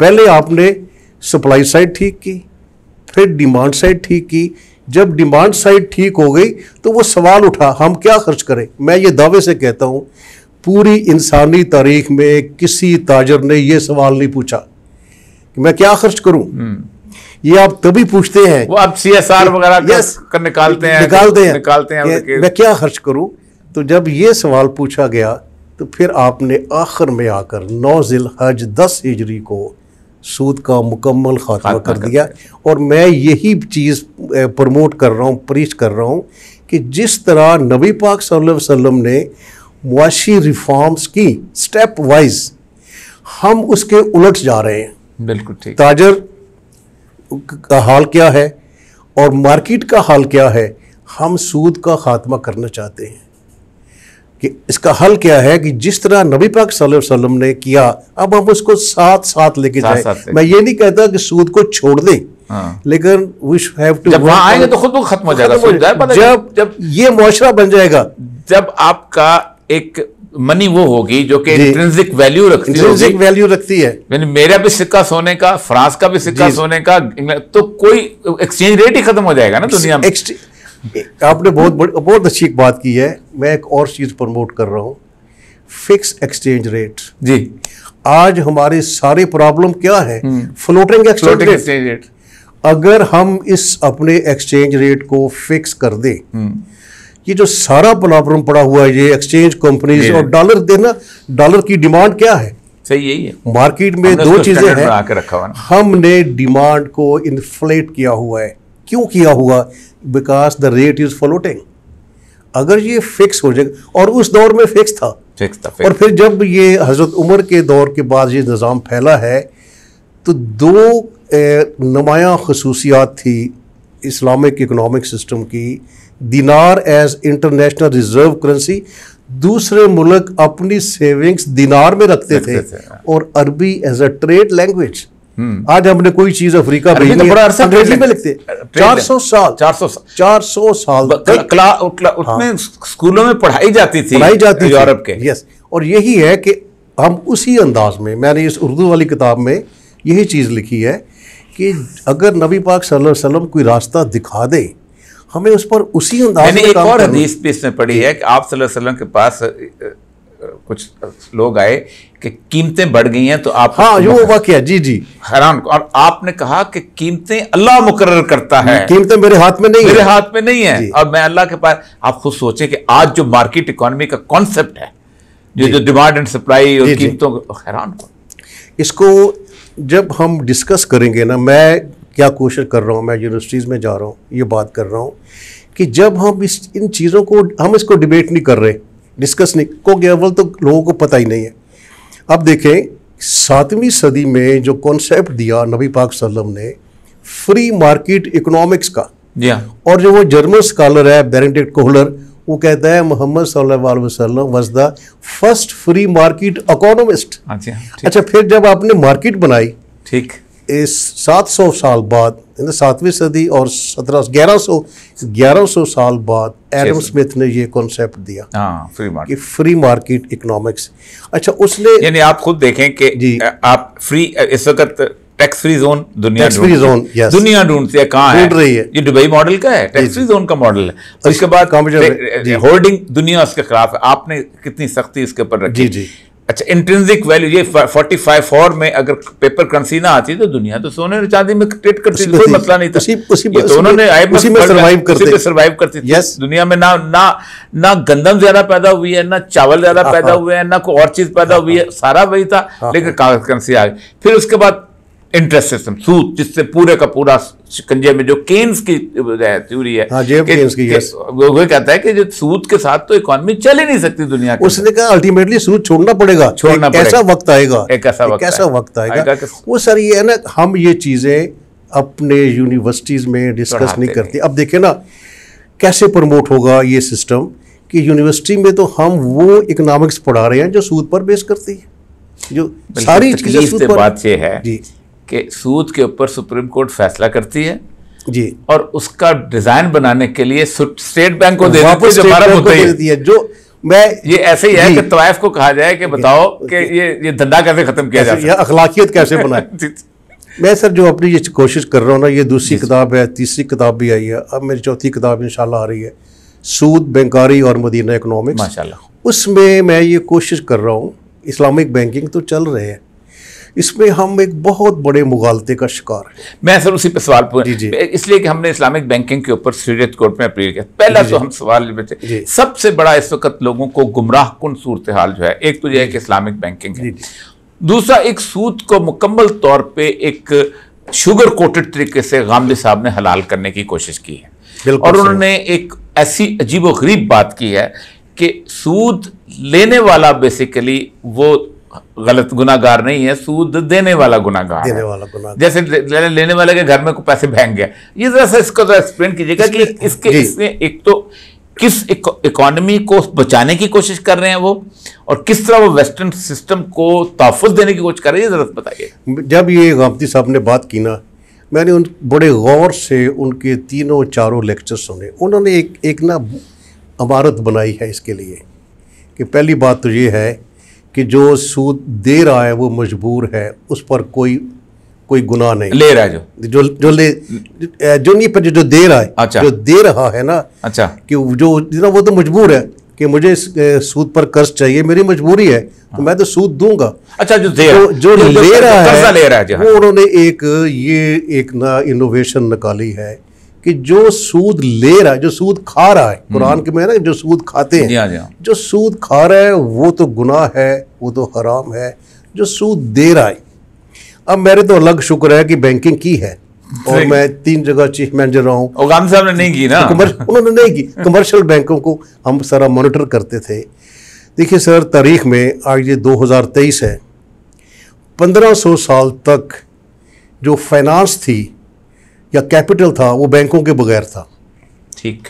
पहले आपने सप्लाई साइड ठीक की फिर डिमांड साइड ठीक की जब डिमांड साइड ठीक हो गई तो वो सवाल उठा हम क्या खर्च करें मैं ये दावे से कहता हूँ पूरी इंसानी तारीख में किसी ताजर ने ये सवाल नहीं पूछा कि मैं क्या खर्च करूं हम्म। ये आप तभी पूछते हैं वो आप सी एस आर वगैरह कर निकालते हैं निकालते हैं निकालते हैं मैं क्या खर्च करूं तो जब ये सवाल पूछा गया तो फिर आपने आखिर में आकर नौ जिल हज दस हिजरी को सूद का मुकम्मल खात्मा कर दिया और मैं यही चीज़ प्रमोट कर रहा हूँ प्रीच कर रहा हूँ कि जिस तरह नबी पाक सल्लल्लाहु अलैहि वसल्लम ने मुआशी रिफॉर्म्स की स्टेप वाइज हम उसके उलट जा रहे हैं बिल्कुल ठीक ताजर का हाल क्या है और मार्केट का हाल क्या है हम सूद का खात्मा करना चाहते हैं कि इसका हल क्या है कि जिस तरह नबी पाक वसल्लम ने किया अब हम उसको साथ साथ लेके जाए मैं ये नहीं कहता कि सूद को छोड़ दें हाँ। लेकिन वी हैव टू जब वहां आएंगे तो खुद खत्म हो जाएगा जब जब ये मुआरा बन जाएगा जब आपका एक मनी वो होगी जो कि इंट्रेंसिक वैल्यू रखती इंट्रेंसिक वैल्यू रखती है यानी मेरा भी सिक्का सोने का फ्रांस का भी सिक्का सोने का तो कोई एक्सचेंज रेट ही खत्म हो जाएगा ना दुनिया में आपने बहुत बहुत अच्छी एक बात की है मैं एक और चीज़ प्रमोट कर रहा हूँ फिक्स एक्सचेंज रेट जी आज हमारे सारे प्रॉब्लम क्या है फ्लोटिंग एक्सचेंज रेट अगर हम इस अपने एक्सचेंज रेट को फिक्स कर दें हम्म। ये जो सारा पलापरम पड़ा हुआ है ये एक्सचेंज कंपनीज और डॉलर देना डॉलर की डिमांड क्या है सही यही है मार्केट में दो चीजें हैं हमने डिमांड को इन्फ्लेट किया हुआ है क्यों किया हुआ because the rate is floating अगर ये फिक्स हो जाएगा और उस दौर में फिक्स था फिक्स था और फिर जब ये हजरत उमर के दौर के बाद ये निज़ाम फैला है तो दो नमाया खसूसियात थी इस्लामिक इकोनॉमिक सिस्टम की दिनार एज इंटरनेशनल रिजर्व करेंसी दूसरे मुल्क अपनी सेविंग्स दिनार में रखते थे, थे हाँ। और अरबी एज अ ट्रेड लैंग्वेज आज हमने कोई चीज अफ्रीका भेजी तो बड़ा अरसा अंग्रेजी में लिखते चार सौ साल चार सौ साल चार सौ साल क्ला, क्ला, हाँ। उसमें स्कूलों में पढ़ाई जाती थी पढ़ाई जाती थी यूरोप के यस और यही है कि हम उसी अंदाज में मैंने इस उर्दू वाली किताब में यही चीज लिखी है कि अगर नबी पाक सल्लल्लाहु अलैहि वसल्लम कोई रास्ता दिखा दे हमें उस पर उसी अंदाज में एक काम और हदीस भी इसमें पड़ी है कि आप सल्लल्लाहु अलैहि वसल्लम के पास कुछ लोग आए कि कीमतें बढ़ गई हैं तो आप हाँ ये हुआ क्या जी जी हैरान और आपने कहा कि कीमतें अल्लाह मुकर करता है कीमतें मेरे हाथ में नहीं मेरे हाथ में नहीं है और मैं अल्लाह के पास आप खुद सोचें कि आज जो मार्केट इकोनॉमी का कॉन्सेप्ट है जो जो डिमांड एंड सप्लाई और कीमतों हैरान इसको जब हम डिस्कस करेंगे ना मैं क्या कोशिश कर रहा हूँ मैं यूनिवर्सिटीज़ में जा रहा हूँ ये बात कर रहा हूँ कि जब हम इस इन चीज़ों को हम इसको डिबेट नहीं कर रहे डिस्कस नहीं को केवल तो लोगों को पता ही नहीं है अब देखें सातवीं सदी में जो कॉन्सेप्ट दिया नबी पाक सल्लम ने फ्री मार्केट इकोनॉमिक्स का हाँ। और जो वो जर्मन स्कॉलर है बेरेंडेट कोहलर वो कहता है मोहम्मद सल्लल्लाहु वसल्लम was the first free market economist अच्छा फिर जब आपने मार्केट बनाई ठीक इस सात सौ साल बाद सातवीं सदी और सत्रह ग्यारह सौ ग्यारह सौ साल बाद एडम स्मिथ ने ये कॉन्सेप्ट दिया आ, हाँ, फ्री कि फ्री मार्केट इकोनॉमिक्स अच्छा उसने यानी आप खुद देखें कि जी आप फ्री इस वक्त टैक्स फ्री जोन दुनिया टैक्स फ्री जोन यस दुनिया ढूंढती है कहां है रही है ये दुबई मॉडल का है टैक्स फ्री जोन का मॉडल है और इसके बाद होल्डिंग दुनिया उसके खिलाफ है आपने कितनी सख्ती इसके ऊपर रखी जी जी अच्छा इंट्रेंसिक वैल्यू ये फोर्टी फाइव फोर में अगर पेपर करेंसी ना आती तो दुनिया तो सोने और चांदी में ट्रेड करती कोई मसला नहीं था उसी, उसी, ये तो उन्होंने उसी में सर्वाइव करते सर्वाइव करती थी yes. दुनिया में ना ना ना गंदम ज्यादा पैदा हुई है ना चावल ज्यादा हाँ, पैदा हाँ। हुए हैं ना कोई और चीज पैदा हाँ, हुई है सारा वही था लेकिन कागज करेंसी आ गई फिर उसके बाद इंटरेस्ट सिस्टम सूद जिससे पूरे का पूरा शिकंजे में जो केन्स की थ्योरी है हाँ, जेब केन्स की यस वो कहता है कि जो सूद के साथ तो इकोनॉमी चल ही नहीं सकती दुनिया की उसने कहा अल्टीमेटली सूद छोड़ना पड़ेगा छोड़ना पड़ेगा ऐसा वक्त आएगा एक ऐसा वक्त ऐसा वक्त आएगा वो सर ये है ना हम ये चीज़ें अपने यूनिवर्सिटीज़ में डिस्कस नहीं करते अब देखे ना कैसे प्रमोट होगा ये सिस्टम कि यूनिवर्सिटी में तो हम वो इकोनॉमिक्स पढ़ा रहे हैं जो सूद पर बेस करती है जो सारी चीज़ें बात यह है कि सूद के ऊपर सुप्रीम कोर्ट फैसला करती है जी और उसका डिजाइन बनाने के लिए स्टेट बैंक को दे देती है जो मैं ये ऐसे ही है कि तवायफ को कहा जाए कि बताओ कि ये ये धंधा कैसे खत्म किया जाए अखलाकियत कैसे बनाए मैं सर जो अपनी ये कोशिश कर रहा हूँ ना ये दूसरी किताब है तीसरी किताब भी आई है अब मेरी चौथी किताब इंशाल्लाह आ रही है सूद बैंकारी और मदीना इकोनॉमिक्स माशाल्लाह उसमें मैं ये कोशिश कर रहा हूँ इस्लामिक बैंकिंग तो चल रहे हैं इसमें हम एक बहुत बड़े मुगालते का शिकार हैं मैं सर उसी पर सवाल पूछ इसलिए कि हमने इस्लामिक बैंकिंग के ऊपर सीरियत कोर्ट में अपील किया पहला तो हम सवाल सबसे बड़ा इस वक्त लोगों को गुमराह कन सूरत हाल जो है एक तो यह है कि इस्लामिक बैंकिंग है दूसरा एक सूद को मुकम्मल तौर पर एक शुगर कोटेड तरीके से गामदे साहब ने हलाल करने की कोशिश की है और उन्होंने एक ऐसी अजीब व गरीब बात की है कि सूद लेने वाला बेसिकली वो गलत गुनागार नहीं है सूद देने वाला गुनागार देने वाला गुनागार जैसे ले, ले, लेने वाले के घर में को पैसे भेंग गया ये जरा सा इसको जरा तो एक्सप्लेन कीजिएगा कि इसके इसमें एक तो किस इकोनॉमी को बचाने की कोशिश कर रहे हैं वो और किस तरह वो वेस्टर्न सिस्टम को तहफुज देने की कोशिश कर रहे हैं जरूरत बताइए जब ये गांवती साहब ने बात की ना मैंने उन बड़े गौर से उनके तीनों चारों लेक्चर सुने उन्होंने एक एक ना इमारत बनाई है इसके लिए कि पहली बात तो ये है कि जो सूद दे रहा है वो मजबूर है उस पर कोई कोई गुनाह नहीं ले रहा है जो जो जो ले जो नहीं पर जो दे रहा है अच्छा जो दे रहा है ना अच्छा कि जो ना वो तो मजबूर है कि मुझे इस सूद पर कर्ज चाहिए मेरी मजबूरी है तो मैं तो सूद दूंगा अच्छा जो दे जो, जो ले, ले रहा है ले रहा है हाँ। वो उन्होंने एक ये एक ना इनोवेशन निकाली है कि जो सूद ले रहा है जो सूद खा रहा है कुरान हम्म। के में ना जो सूद खाते हैं हाँ, हाँ। जो सूद खा रहा है वो तो गुनाह है वो तो हराम है जो सूद दे रहा है अब मेरे तो अलग शुक्र है कि बैंकिंग की है और मैं तीन जगह चीफ मैनेजर रहा हूँ साहब ने नहीं की ना उन्होंने नहीं की कमर्शियल बैंकों को हम सारा मॉनिटर करते थे देखिए सर तारीख में आज ये 2023 है 1500 साल तक जो फाइनेंस थी या कैपिटल था वो बैंकों के बगैर था ठीक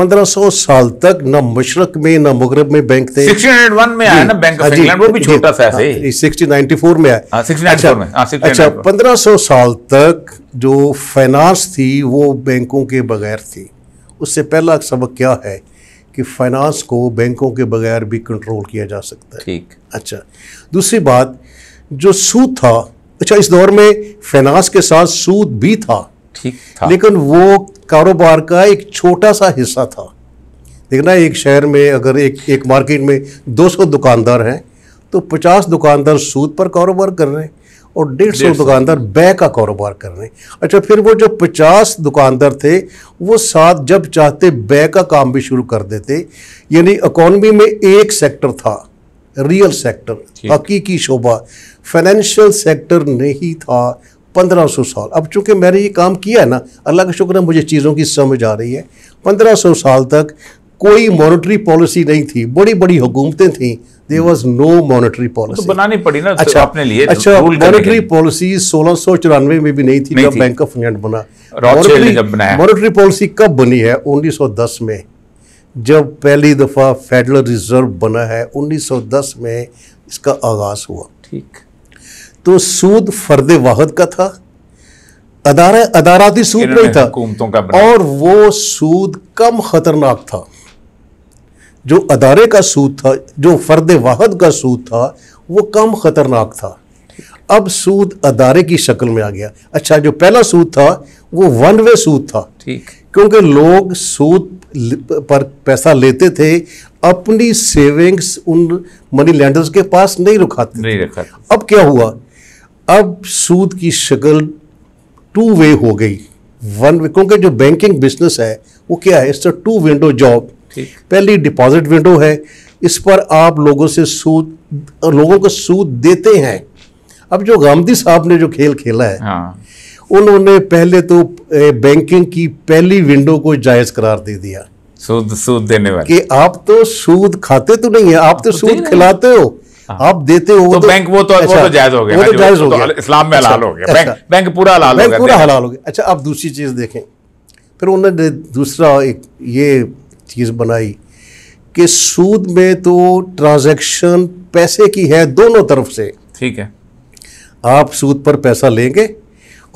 1500 साल तक न मशरक में न मगरब में बैंक थे 1601 में आया ना बैंक ऑफ हाँ इंग्लैंड वो भी छोटा सा ऐसे हाँ, 1694 हाँ, अच्छा अच्छा 1500 साल तक जो फाइनेंस थी वो बैंकों के बगैर थी उससे पहला सबक क्या है कि फाइनेंस को बैंकों के बगैर भी कंट्रोल किया जा सकता है ठीक अच्छा दूसरी बात जो सूद था अच्छा इस दौर में फाइनेंस के साथ सूद भी था ठीक था लेकिन वो कारोबार का एक छोटा सा हिस्सा था देखना एक शहर में अगर एक एक मार्केट में 200 दुकानदार हैं तो 50 दुकानदार सूद पर कारोबार कर रहे हैं और डेढ़ सौ दुकानदार बै का कारोबार कर रहे हैं अच्छा फिर वो जो पचास दुकानदार थे वो साथ जब चाहते बै का काम भी शुरू कर देते यानी इकोनॉमी में एक सेक्टर था रियल सेक्टर हकीकी शोभा फाइनेंशियल सेक्टर नहीं था पंद्रह सौ साल अब चूंकि मैंने ये काम किया है ना अल्लाह का शुक्र है मुझे चीज़ों की समझ आ रही है पंद्रह सौ साल तक कोई मॉनेटरी पॉलिसी नहीं थी बड़ी बड़ी हुकूमतें थीं there was no monetary policy बनानी पड़ी ना अच्छा आपने लिए अच्छा मॉनेटरी पॉलिसी सोलह सौ चौरानवे में भी नहीं थी नहीं जब बैंक ऑफ इंग्लैंड बना मॉनेटरी पॉलिसी कब बनी है 1910 में जब पहली दफ़ा फेडरल रिजर्व बना है 1910 में इसका आगाज़ हुआ ठीक तो सूद फर्द वाहद का था अदारा अदाराती सूद नहीं था का और वो सूद कम खतरनाक था जो अदारे का सूद था जो फर्द वाहद का सूद था वो कम खतरनाक था अब सूद अदारे की शक्ल में आ गया अच्छा जो पहला सूद था वो वन वे सूद था ठीक क्योंकि लोग सूद पर पैसा लेते थे अपनी सेविंग्स उन मनी लैंडर्स के पास नहीं रुखाते नहीं रखा अब क्या हुआ अब सूद की शक्ल टू वे हो गई वन वे क्योंकि जो बैंकिंग बिजनेस है वो क्या है it's a two window job पहली डिपॉजिट विंडो है इस पर आप लोगों से सूद लोगों को सूद देते हैं अब जो गांधी साहब ने जो खेल खेला है हाँ। उन्होंने पहले तो बैंकिंग की पहली विंडो को जायज़ करार दे दिया सूद सूद देने वाले कि आप तो सूद खाते तो नहीं है तो आप तो सूद खिलाते हो हाँ। आप देते हो तो, तो बैंक तो- वो तो अच्छा, वो तो जायज हो गया वो तो जायज तो हो गया तो इस्लाम में हलाल अच्छा, हो गया अच्छा, बैंक बैंक पूरा हलाल हो गया पूरा हलाल हो गया अच्छा आप दूसरी चीज़ देखें फिर उन्होंने दूसरा एक ये चीज़ बनाई कि सूद में तो ट्रांजैक्शन पैसे की है दोनों तरफ से ठीक है आप सूद पर पैसा लेंगे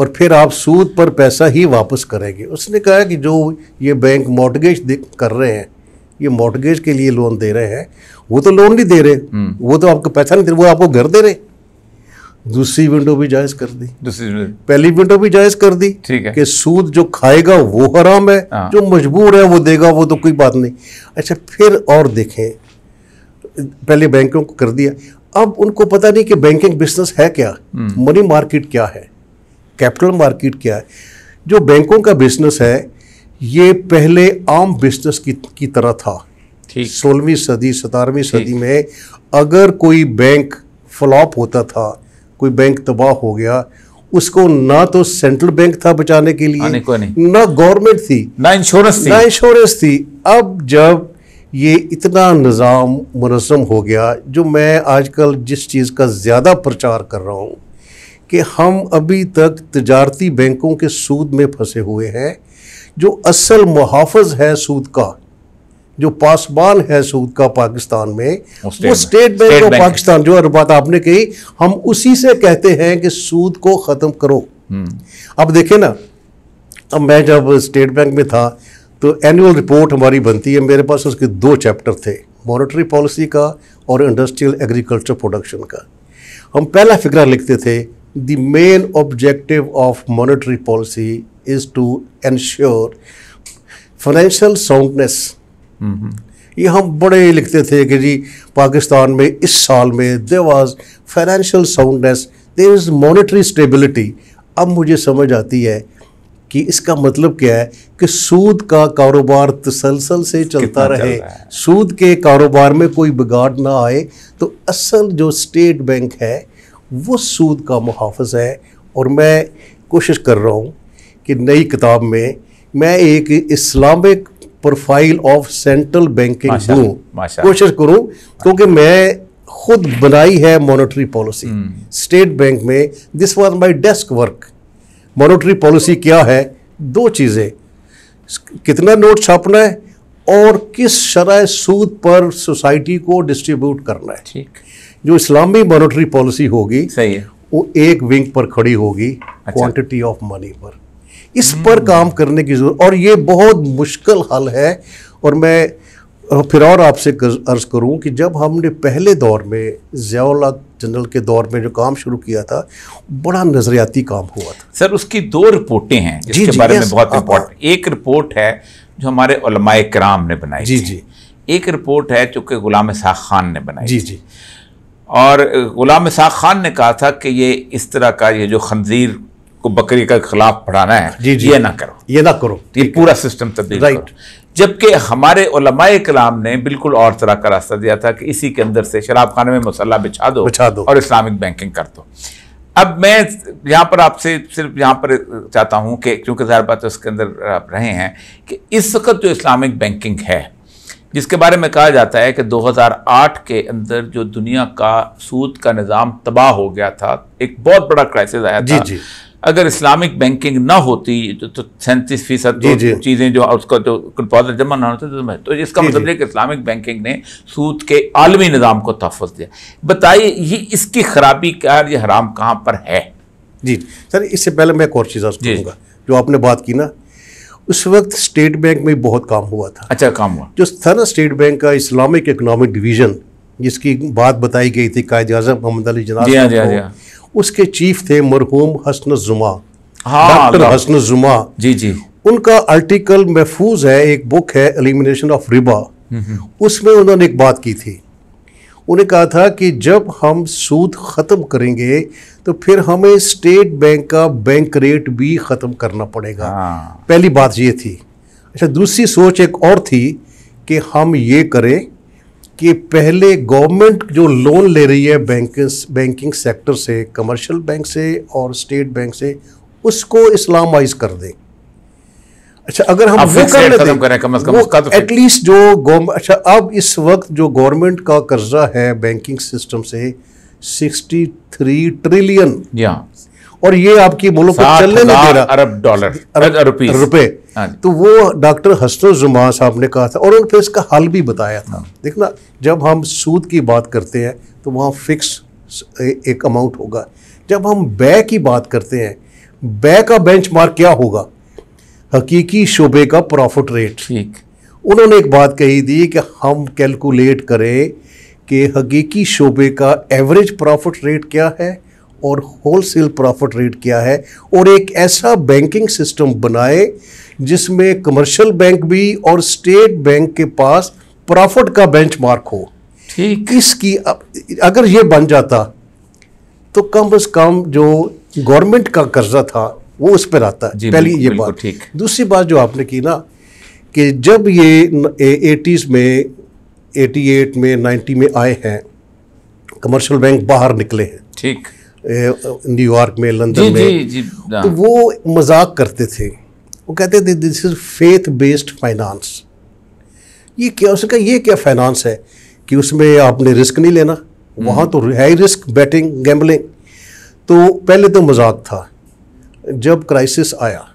और फिर आप सूद पर पैसा ही वापस करेंगे उसने कहा कि जो ये बैंक मॉडगेज कर रहे हैं ये मोटगेज के लिए लोन दे रहे हैं वो तो लोन नहीं दे रहे हम्म। वो तो आपको पैसा नहीं दे रहे वो आपको घर दे रहे दूसरी विंडो भी जायज कर दी दूसरी पहली विंडो भी जायज कर दी ठीक है कि सूद जो खाएगा वो हराम है हाँ। जो मजबूर है वो देगा वो तो कोई बात नहीं अच्छा फिर और देखें पहले बैंकों को कर दिया अब उनको पता नहीं कि बैंकिंग बिजनेस है क्या मनी हम्म। मार्केट क्या है कैपिटल मार्केट क्या है जो बैंकों का बिजनेस है ये पहले आम बिजनेस की, की तरह था सोलहवीं सदी सतारहवीं सदी में अगर कोई बैंक फ्लॉप होता था कोई बैंक तबाह हो गया उसको ना तो सेंट्रल बैंक था बचाने के लिए ना गवर्नमेंट थी ना इंश्योरेंस थी ना इंश्योरेंस थी अब जब ये इतना निज़ाम मनज़म हो गया जो मैं आजकल जिस चीज़ का ज़्यादा प्रचार कर रहा हूँ कि हम अभी तक तजारती बैंकों के सूद में फंसे हुए हैं जो असल मुहाफ़ है सूद का जो पासबान है सूद का पाकिस्तान में वो स्टेट बैंक ऑफ पाकिस्तान जो बात आपने कही हम उसी से कहते हैं कि सूद को ख़त्म करो हम्म। अब देखें ना अब मैं जब स्टेट बैंक में था तो एनुअल रिपोर्ट हमारी बनती है मेरे पास उसके दो चैप्टर थे मॉनेटरी पॉलिसी का और इंडस्ट्रियल एग्रीकल्चर प्रोडक्शन का हम पहला फिक्रा लिखते थे the main objective of monetary policy is to ensure financial soundness. Mm-hmm. ये हम बड़े लिखते थे कि जी पाकिस्तान में इस साल में there was financial soundness there is monetary stability अब मुझे समझ आती है कि इसका मतलब क्या है कि सूद का कारोबार तसलसल से चलता रहे चल सूद के कारोबार में कोई बिगाड़ ना आए तो असल जो स्टेट बैंक है वो सूद का मुहाफ़ है और मैं कोशिश कर रहा हूँ कि नई किताब में मैं एक Islamic profile of central banking दूँ कोशिश करूँ क्योंकि मैं खुद बनाई है मॉनेटरी पॉलिसी स्टेट बैंक में this was my desk work monetary policy क्या है दो चीज़ें कितना नोट छापना है और किस शराय सूद पर सोसाइटी को डिस्ट्रीब्यूट करना है ठीक जो इस्लामी मॉनेटरी पॉलिसी होगी सही है वो एक विंग पर खड़ी होगी क्वांटिटी ऑफ मनी पर इस पर काम करने की जरूरत और ये बहुत मुश्किल हल है और मैं फिर और आपसे अर्ज़ करूं कि जब हमने पहले दौर में जयाला जनरल के दौर में जो काम शुरू किया था बड़ा नज़रियाती काम हुआ था सर उसकी दो रिपोर्टें हैं जिसके जी, बारे में बहुत इंपॉर्टेंट हाँ, हाँ। एक रिपोर्ट है जो हमारे कराम ने बनाई जी जी एक रिपोर्ट है चूंकि गुलाम साख खान ने बनाई जी जी और ग़ुलाम साख खान ने कहा था कि ये इस तरह का ये जो खंजीर को बकरी का खिलाफ पढ़ाना है जी जी ये ना करो ये ना करो ये पूरा सिस्टम तब्दील राइट जबकि हमारे कलाम ने बिल्कुल और तरह का रास्ता दिया था कि इसी के अंदर से शराब खाने में मसल्ला बिछा दो बिछा दो और इस्लामिक बैंकिंग कर दो अब मैं यहाँ पर आपसे सिर्फ यहाँ पर चाहता हूँ कि क्योंकि ज़ाहिर बात उसके अंदर आप रहे हैं कि इस वक्त जो इस्लामिक बैंकिंग है जिसके बारे में कहा जाता है कि 2008 के अंदर जो दुनिया का सूद का निज़ाम तबाह हो गया था एक बहुत बड़ा क्राइसिस आया जी था जी अगर इस्लामिक बैंकिंग ना होती तो, तो सैंतीस फीसद चीज़ें जो उसका जो डिपॉजिट जमा ना होते तो, तो इसका मतलब है कि इस्लामिक बैंकिंग ने सूद के आलमी निज़ाम को तहफ़ दिया बताइए ये इसकी खराबी क्या ये हराम कहाँ पर है जी सर इससे पहले मैं एक और चीज़ जो आपने बात की ना उस वक्त स्टेट बैंक में बहुत काम हुआ था अच्छा काम हुआ जो था ना स्टेट बैंक का इस्लामिक इकोनॉमिक डिवीज़न जिसकी बात बताई गई थी कायद अजम मोहम्मद अली जना हाँ, हाँ, हाँ। उसके चीफ थे मरहूम हसन जुमा डॉक्टर हसन जुमा जी जी उनका आर्टिकल महफूज है एक बुक है एलिमिनेशन ऑफ रिबा हम्म, हम्म। उसमें उन्होंने एक बात की थी उन्हें कहा था कि जब हम सूद ख़त्म करेंगे तो फिर हमें स्टेट बैंक का बैंक रेट भी ख़त्म करना पड़ेगा हाँ। पहली बात ये थी अच्छा दूसरी सोच एक और थी कि हम ये करें कि पहले गवर्नमेंट जो लोन ले रही है बैंक बैंकिंग सेक्टर से कमर्शियल बैंक से और स्टेट बैंक से उसको इस्लामाइज कर दें अच्छा अगर हम वो कर लेते हैं कम से कम एटलीस्ट तो जो अच्छा अब इस वक्त जो गवर्नमेंट का कर्जा है बैंकिंग सिस्टम से 63 ट्रिलियन या और ये आपकी मुल्क को चलने नहीं दे रहा अरब डॉलर अरब रुपए हाँ तो वो डॉक्टर हसन जुमा साहब ने कहा था और उन्होंने इसका हल भी बताया था हाँ। देखना जब हम सूद की बात करते हैं तो वहाँ फिक्स एक अमाउंट होगा जब हम बै की बात करते हैं बै का बेंचमार्क क्या होगा हकीकी शोबे का प्रॉफिट रेट ठीक उन्होंने एक बात कही थी कि हम कैलकुलेट करें कि हकीकी शोबे का एवरेज प्रॉफिट रेट क्या है और होलसेल प्रॉफिट रेट क्या है और एक ऐसा बैंकिंग सिस्टम बनाए जिसमें कमर्शियल बैंक भी और स्टेट बैंक के पास प्रॉफिट का बेंचमार्क हो ठीक इसकी अगर ये बन जाता तो कम से कम जो गवर्नमेंट का कर्जा था वो उस पर आता है पहली ये बात ठीक दूसरी बात जो आपने की ना कि जब ये एटीज़ में एटी एट में नाइन्टी में आए हैं कमर्शियल बैंक बाहर निकले हैं ठीक न्यूयॉर्क में लंदन में जी, जी, हाँ। तो वो मजाक करते थे वो कहते थे this is faith based finance ये क्या उसका ये क्या फाइनेंस है कि उसमें आपने रिस्क नहीं लेना हम्म। वहाँ तो हाई रिस्क बैटिंग गैम्बलिंग तो पहले तो मजाक था जब क्राइसिस आया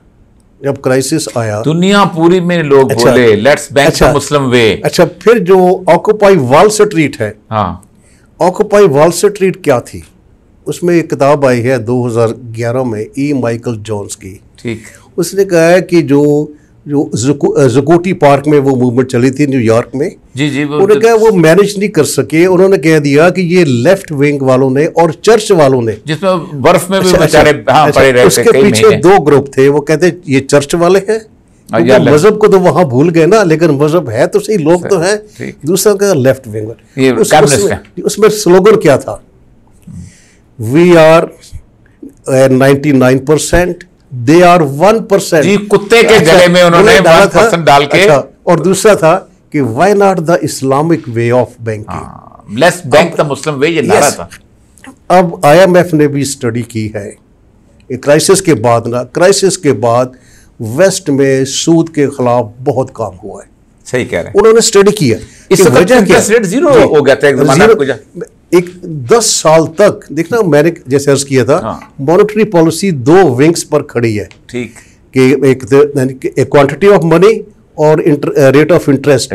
जब क्राइसिस आया दुनिया पूरी में लोग अच्छा, बोले लेट्स बैंक अच्छा, मुस्लिम वे अच्छा फिर जो ऑक्यूपाई वॉल स्ट्रीट है ऑक्यूपाई वॉल स्ट्रीट क्या थी उसमें एक किताब आई है 2011 में ई माइकल जॉन्स की ठीक उसने कहा है कि जो जो जकोटी पार्क में वो मूवमेंट चली थी न्यूयॉर्क में जी जी उन्होंने तो- कहा वो मैनेज नहीं कर सके उन्होंने कह दिया कि ये लेफ्ट विंग वालों ने और चर्च वालों ने जिसमें बर्फ में भी अच्छा, बेचारे अच्छा, हाँ, अच्छा, पड़े रहे उसके पीछे दो ग्रुप थे वो कहते ये चर्च वाले हैं हाँ, तो मजहब को तो वहां भूल गए ना लेकिन मजहब है तो सही लोग तो है दूसरा कहा लेफ्ट विंग उसमें, उसमें स्लोगन क्या था we are ninety nine percent they are one percent कुत्ते के गले में अच्छा, उन्होंने डाला था डाल के अच्छा, और दूसरा था कि why not the Islamic way of banking less bank the Muslim way ये नारा था अब आईएमएफ ने भी स्टडी की है क्राइसिस के बाद ना क्राइसिस के बाद वेस्ट में सूद के खिलाफ बहुत काम हुआ है सही कह रहे हैं उन्होंने स्टडी किया इस कि वजह क्या जीरो हो गया था एक एक दस साल तक देखना मैंने जैसे अर्ज किया था मॉनेटरी हाँ. पॉलिसी दो विंग्स पर खड़ी है ठीक कि एक क्वांटिटी ऑफ मनी और रेट ऑफ इंटरेस्ट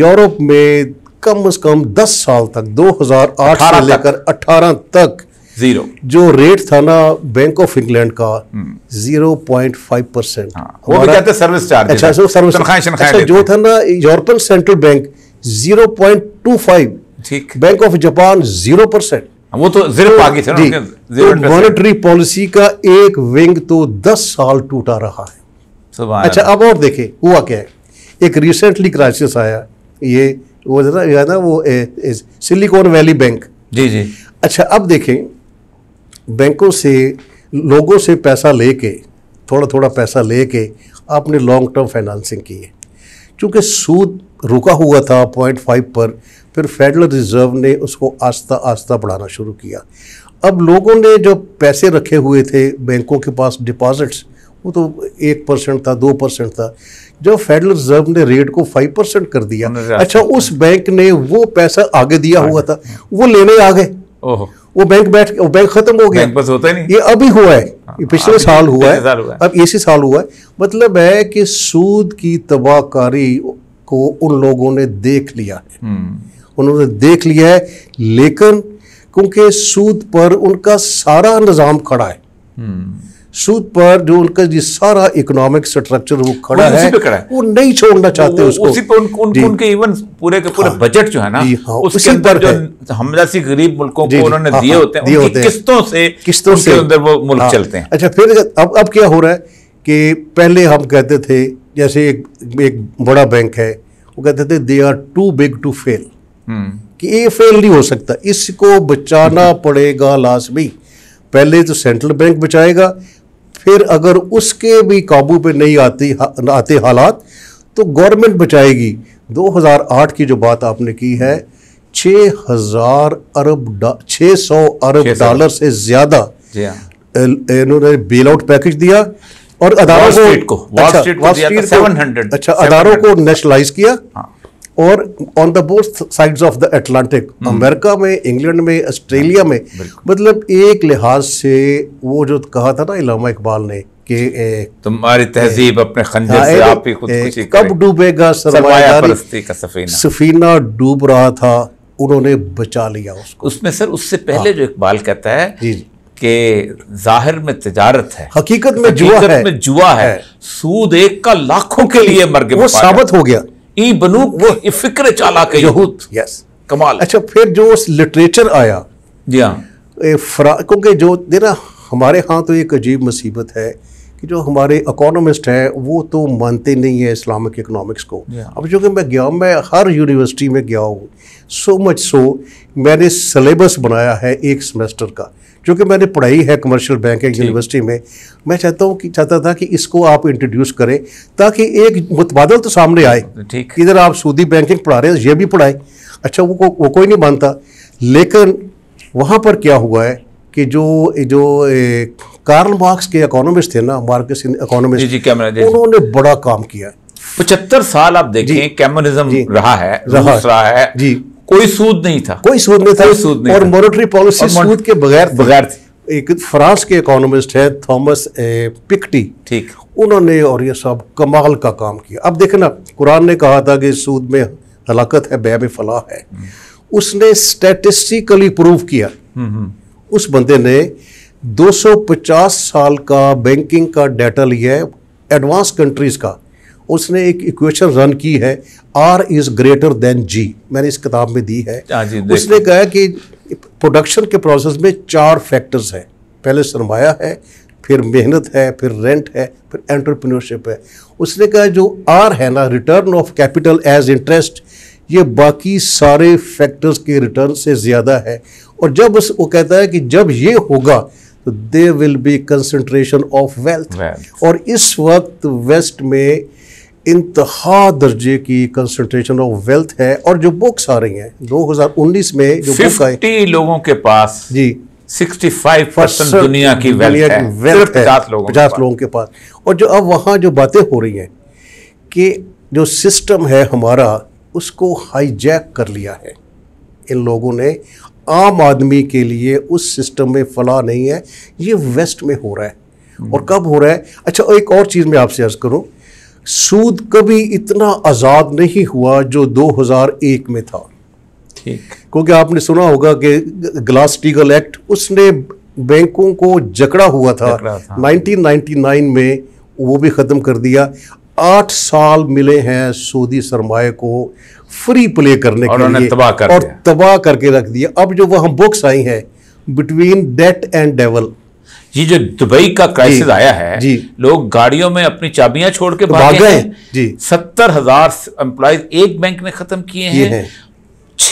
यूरोप में कम से कम दस साल तक 2008 से लेकर 18 तक जीरो जो रेट था ना बैंक ऑफ इंग्लैंड का जीरो पॉइंट फाइव परसेंट वो भी कहते सर्विस चार्ज अच्छा सर्विस अच्छा, जो था ना European central bank zero point two five ठीक bank of Japan zero percent वो तो सिर्फ आगे मॉनेटरी पॉलिसी का एक विंग तो दस साल टूटा रहा है अच्छा अब और देखें हुआ क्या है एक रिसेंटली क्राइसिस आया ये वो है ना वो सिलिकॉन वैली बैंक जी जी अच्छा अब देखें बैंकों से लोगों से पैसा लेके थोड़ा थोड़ा पैसा लेके आपने लॉन्ग टर्म फाइनेंसिंग की है क्योंकि सूद रुका हुआ था पॉइंट फाइव पर फिर फेडरल रिज़र्व ने उसको आस्ता आस्ता बढ़ाना शुरू किया अब लोगों ने जो पैसे रखे हुए थे बैंकों के पास डिपॉजिट्स वो तो एक परसेंट था दो परसेंट था जब फेडरल रिजर्व ने रेट को फाइव परसेंट कर दिया अच्छा उस बैंक ने वो पैसा आगे दिया हुआ था वो लेने आ गए वो बैंक बैठ वो बैंक खत्म हो गया बस होता नहीं ये अभी हुआ है हाँ, ये पिछले साल हुआ है अब इसी साल हुआ है मतलब है कि सूद की तबाहकारी को उन लोगों ने देख लिया है हम्म। उन्होंने देख लिया है लेकिन क्योंकि सूद पर उनका सारा निज़ाम खड़ा है सूद पर जो उनका ये सारा इकोनॉमिक स्ट्रक्चर वो खड़ा है, है वो नहीं छोड़ना चाहते उसको उसी पे उनको उन, उनके इवन पूरे के पूरे बजट हाँ। जो है ना हाँ, उसके अंदर जो हम जैसे गरीब मुल्कों को उन्होंने हाँ, दिए होते हैं दिए होते किस्तों से किस्तों से अंदर वो मुल्क चलते हैं अच्छा फिर अब अब क्या हो रहा है कि पहले हम कहते थे जैसे एक एक बड़ा बैंक है वो कहते थे they are too big to fail कि ये फेल नहीं हो सकता इसको बचाना पड़ेगा लाजमी पहले तो सेंट्रल बैंक बचाएगा फिर अगर उसके भी काबू पे नहीं आती हा, आते हालात तो गवर्नमेंट बचाएगी 2008 की जो बात आपने की है 6000 अरब छः सौ अरब डॉलर से ज़्यादा हाँ। इन्होंने बेल आउट पैकेज दिया और अदारों को, को, अच्छा, को, को अच्छा, अदारों को नेशनलाइज किया हाँ। और on the both sides of the Atlantic America में इंग्लैंड में ऑस्ट्रेलिया hmm. में मतलब एक लिहाज से वो जो कहा था ना इलामा इकबाल ने कि तुम्हारी तहजीब अपने खंजर से आप ही खुदकुशी कब डूबेगा परस्ती का सफीना सफीना डूब रहा था उन्होंने बचा लिया उसको उसमें सर उससे हाँ। पहले हाँ। जो इकबाल कहता है जी कि जाहिर में तजारत है हकीकत में जुआ है में जुआ है सूद एक का लाखों के लिए मर गया वो साबित हो गया इबनू वो फिक्र चाला के यहूद यस कमाल अच्छा फिर जो उस लिटरेचर आया जी हाँ क्योंकि जो देना हमारे यहाँ तो एक अजीब मुसीबत है कि जो हमारे इकोनॉमिस्ट हैं वो तो मानते नहीं हैं इस्लामिक इकोनॉमिक्स को अब जो कि मैं गया मैं हर यूनिवर्सिटी में गया हूँ सो मच सो मैंने सलेबस बनाया है एक सेमेस्टर का कि मैंने पढ़ाई है कमर्शियल बैंक यूनिवर्सिटी में मैं चाहता हूँ कि चाहता था कि इसको आप इंट्रोड्यूस करें ताकि एक मुतबादल तो सामने आए ठीक इधर आप सूदी बैंकिंग पढ़ा रहे हैं ये भी पढ़ाएँ अच्छा वो वो कोई नहीं मानता लेकिन वहाँ पर क्या हुआ है कि जो जो कार्ल मार्क्स के इकोनॉमिस्ट थे ना मार्क्स इकोनॉमिस्ट उन्होंने बड़ा काम किया पचहत्तर साल आप देखिए कैमरिज्म रहा है रहा, रहा है जी कोई सूद नहीं था कोई सूद नहीं था कोई सूद नहीं और मॉनेटरी पॉलिसी सूद के बगैर बगैर थी एक फ्रांस के इकोनॉमिस्ट है थॉमस ए पिकटी ठीक उन्होंने और ये सब कमाल का काम किया अब देखे ना कुरान ने कहा था कि सूद में हलाकत है बै में फलाह है हम्म। उसने स्टेटिस्टिकली प्रूव किया हम्म, हम्म। उस बंदे ने 250 साल का बैंकिंग का डाटा लिया है एडवांस कंट्रीज़ का उसने एक इक्वेशन रन की है R is greater than G मैंने इस किताब में दी है हाँ उसने कहा कि प्रोडक्शन के प्रोसेस में चार फैक्टर्स हैं पहले सरमाया है फिर मेहनत है फिर रेंट है फिर एंटरप्रेन्योरशिप है उसने कहा जो आर है ना return of capital as interest ये बाकी सारे फैक्टर्स के रिटर्न से ज़्यादा है और जब उस वो कहता है कि जब ये होगा there will be concentration of wealth और इस वक्त वेस्ट में इंतहा दर्जे की कंसनट्रेशन ऑफ वेल्थ है और जो बुक्स आ रही हैं 2019 में जो बुक आई लोगों के पास जी 65 परसेंट दुनिया की वेल्थ है, वेल्थ है पचास लोगों के पास और जो अब वहाँ जो बातें हो रही हैं कि जो सिस्टम है हमारा उसको हाईजैक कर लिया है इन लोगों ने आम आदमी के लिए उस सिस्टम में फला नहीं है ये वेस्ट में हो रहा है और हम्म। कब हो रहा है अच्छा एक और चीज़ मैं आपसे अर्ज़ करूँ सूद कभी इतना आज़ाद नहीं हुआ जो 2001 में था ठीक क्योंकि आपने सुना होगा कि ग्लास टीगल एक्ट उसने बैंकों को जकड़ा हुआ था, था। 1999 में वो भी ख़त्म कर दिया आठ साल मिले हैं सऊदी सरमाए को फ्री प्ले करने के लिए तबाह कर और तबाह करके रख दिया अब जो वह बुक्स आई हैं बिटवीन डेट एंड डेवल जी जो दुबई का क्राइसिस आया है जी लोग गाड़ियों में अपनी चाबियां छोड़ के भाग गए जी सत्तर हजार एम्प्लॉयज एक बैंक ने खत्म किए हैं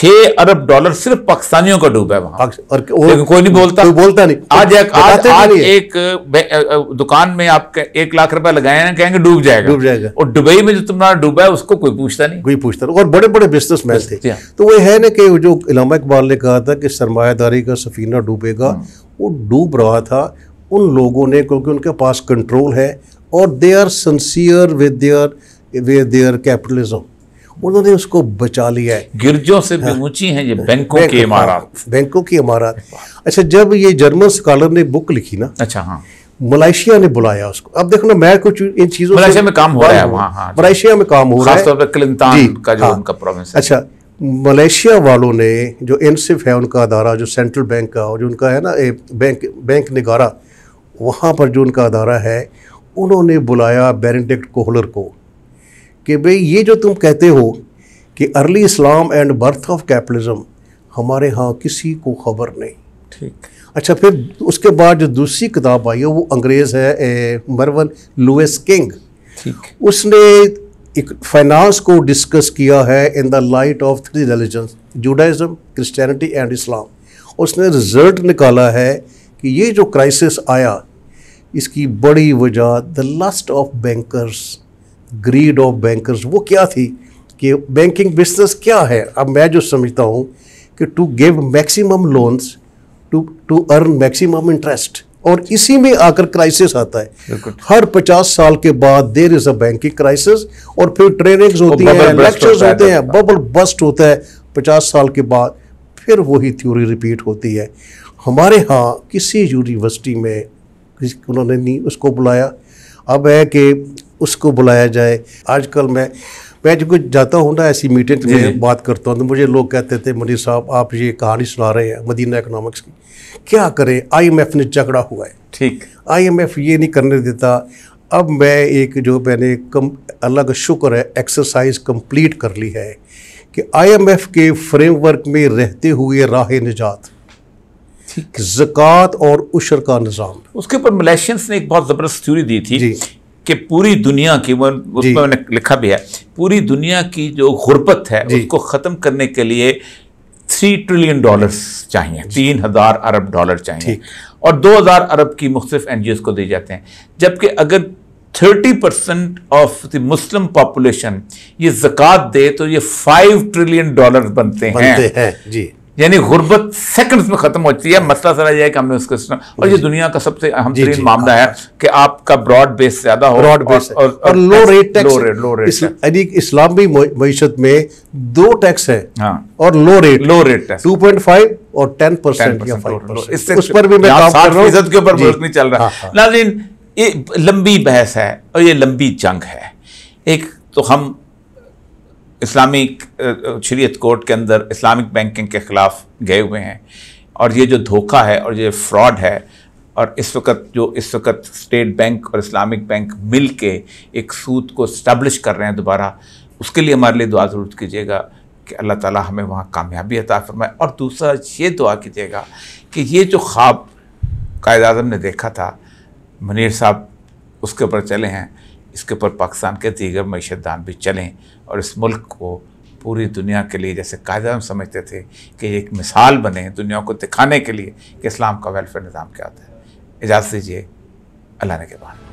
छह अरब डॉलर सिर्फ पाकिस्तानियों का डूबा है वहां और और कोई नहीं बोलता कोई बोलता नहीं आज एक आज, आज एक दुकान में आप एक लाख रुपए लगाए हैं कहेंगे डूब जाएगा डूब जाएगा और दुबई में जो तुम्हारा डूबा है उसको कोई पूछता नहीं कोई पूछता नहीं और बड़े बड़े बिजनेस मैन थे अच्छा। तो वो है ना कि जो इलामा इकबाल ने कहा था कि सरमायादारी का सफीना डूबेगा हम्म। वो डूब रहा था उन लोगों ने क्योंकि उनके पास कंट्रोल है और they are sincere with their with their capitalism उन्होंने उसको बचा लिया है गिरजों से भी हाँ। ऊंची हैं ये बैंकों की इमारत बैंकों की इमारत हाँ, अच्छा जब ये जर्मन स्कॉलर ने बुक लिखी ना अच्छा हाँ मलाइशिया ने बुलाया उसको अब देखो ना मैं कुछ इन चीजों मलाइशिया में काम हो रहा है हाँ, मलाइशिया में काम हो रहा है खासतौर का जो उनका प्रोविंस अच्छा मलेशिया वालों ने जो एनसिफ है उनका अदारा जो सेंट्रल बैंक का और जो उनका है ना बैंक बैंक निगारा वहाँ पर जो उनका अदारा है उन्होंने बुलाया बैरनडेक्ट कोहलर को कि भाई ये जो तुम कहते हो कि early Islam and birth of capitalism हमारे यहाँ किसी को खबर नहीं ठीक अच्छा फिर उसके बाद जो दूसरी किताब आई है वो अंग्रेज़ है ए, मरवन लुइस किंग ठीक उसने एक फाइनेंस को डिस्कस किया है in the light of three religion Judaism Christianity and Islam उसने रिजल्ट निकाला है कि ये जो क्राइसिस आया इसकी बड़ी वजह the lust of bankers greed of bankers वो क्या थी कि बैंकिंग बिजनेस क्या है अब मैं जो समझता हूँ कि to give maximum loans to to earn maximum interest और इसी में आकर क्राइसिस आता है हर पचास साल के बाद there is a banking crisis और फिर ट्रेनिंग होती हैं लेक्चर्स होते हैं बबल बस्ट होता है पचास साल के बाद फिर वही थ्योरी रिपीट होती है हमारे यहाँ किसी यूनिवर्सिटी में उन्होंने नहीं उसको बुलाया अब है कि उसको बुलाया जाए आजकल मैं मैं जब कुछ जाता हूँ ना ऐसी मीटिंग में बात करता हूँ तो मुझे लोग कहते थे मुनीर साहब आप ये कहानी सुना रहे हैं मदीना इकोनॉमिक्स की क्या करें आईएमएफ ने झगड़ा हुआ है ठीक आईएमएफ ये नहीं करने देता अब मैं एक जो मैंने कम अलग शुक्र है एक्सरसाइज कंप्लीट कर ली है कि आईएमएफ के फ्रेमवर्क में रहते हुए राह निजात जक़ात और उशर का निज़ाम उसके ऊपर मलेशियंस ने एक बहुत ज़बरदस्त थ्योरी दी थी कि पूरी दुनिया की वो उसमें मैंने लिखा भी है पूरी दुनिया की जो गुर्बत है उसको ख़त्म करने के लिए थ्री ट्रिलियन डॉलर्स चाहिए तीन हज़ार अरब डॉलर चाहिए और दो हज़ार अरब की मुख्तफ एन जी ओज़ को दिए जाते हैं जबकि अगर thirty percent of the Muslim population ये जक़ात दे तो ये फाइव ट्रिलियन डॉलर बनते, बनते हैं, हैं जी यानी गुर्बत सेकंड्स में खत्म होती है मसला सर यह है कि हमने उसको और ये दुनिया का सबसे अहम तरीन मामला है कि आपका ब्रॉड बेस ज्यादा हो ब्रॉड बेस और, और, और low rate tax low rate low rate यानी इस्लामी मीशत में दो टैक्स है हाँ, और low rate low rate tax two point five और टेन परसेंट इससे उस पर भी मैं के ऊपर मुल्क नहीं चल रहा हाँ, हाँ। नाजीन ये लंबी बहस है और ये लंबी जंग है एक तो हम इस्लामिक शरीयत कोर्ट के अंदर इस्लामिक बैंकिंग के ख़िलाफ़ गए हुए हैं और ये जो धोखा है और ये फ्रॉड है और इस वक्त जो इस वक्त स्टेट बैंक और इस्लामिक बैंक मिल के एक सूद को इस्टबलिश कर रहे हैं दोबारा उसके लिए हमारे लिए दुआ ज़रूर कीजिएगा कि अल्लाह ताला हमें वहाँ कामयाबी अता फरमाए और दूसरा ये दुआ कीजिएगा कि ये जो ख्वाब कायद अजम ने देखा था मनीर साहब उसके ऊपर चले हैं इसके ऊपर पाकिस्तान के दीगर मीशतदान भी चलें और इस मुल्क को पूरी दुनिया के लिए जैसे कायदा हम समझते थे कि एक मिसाल बने दुनिया को दिखाने के लिए कि इस्लाम का वेलफेयर निज़ाम क्या होता है इजाज़त दीजिए अल्लाह ने के बाद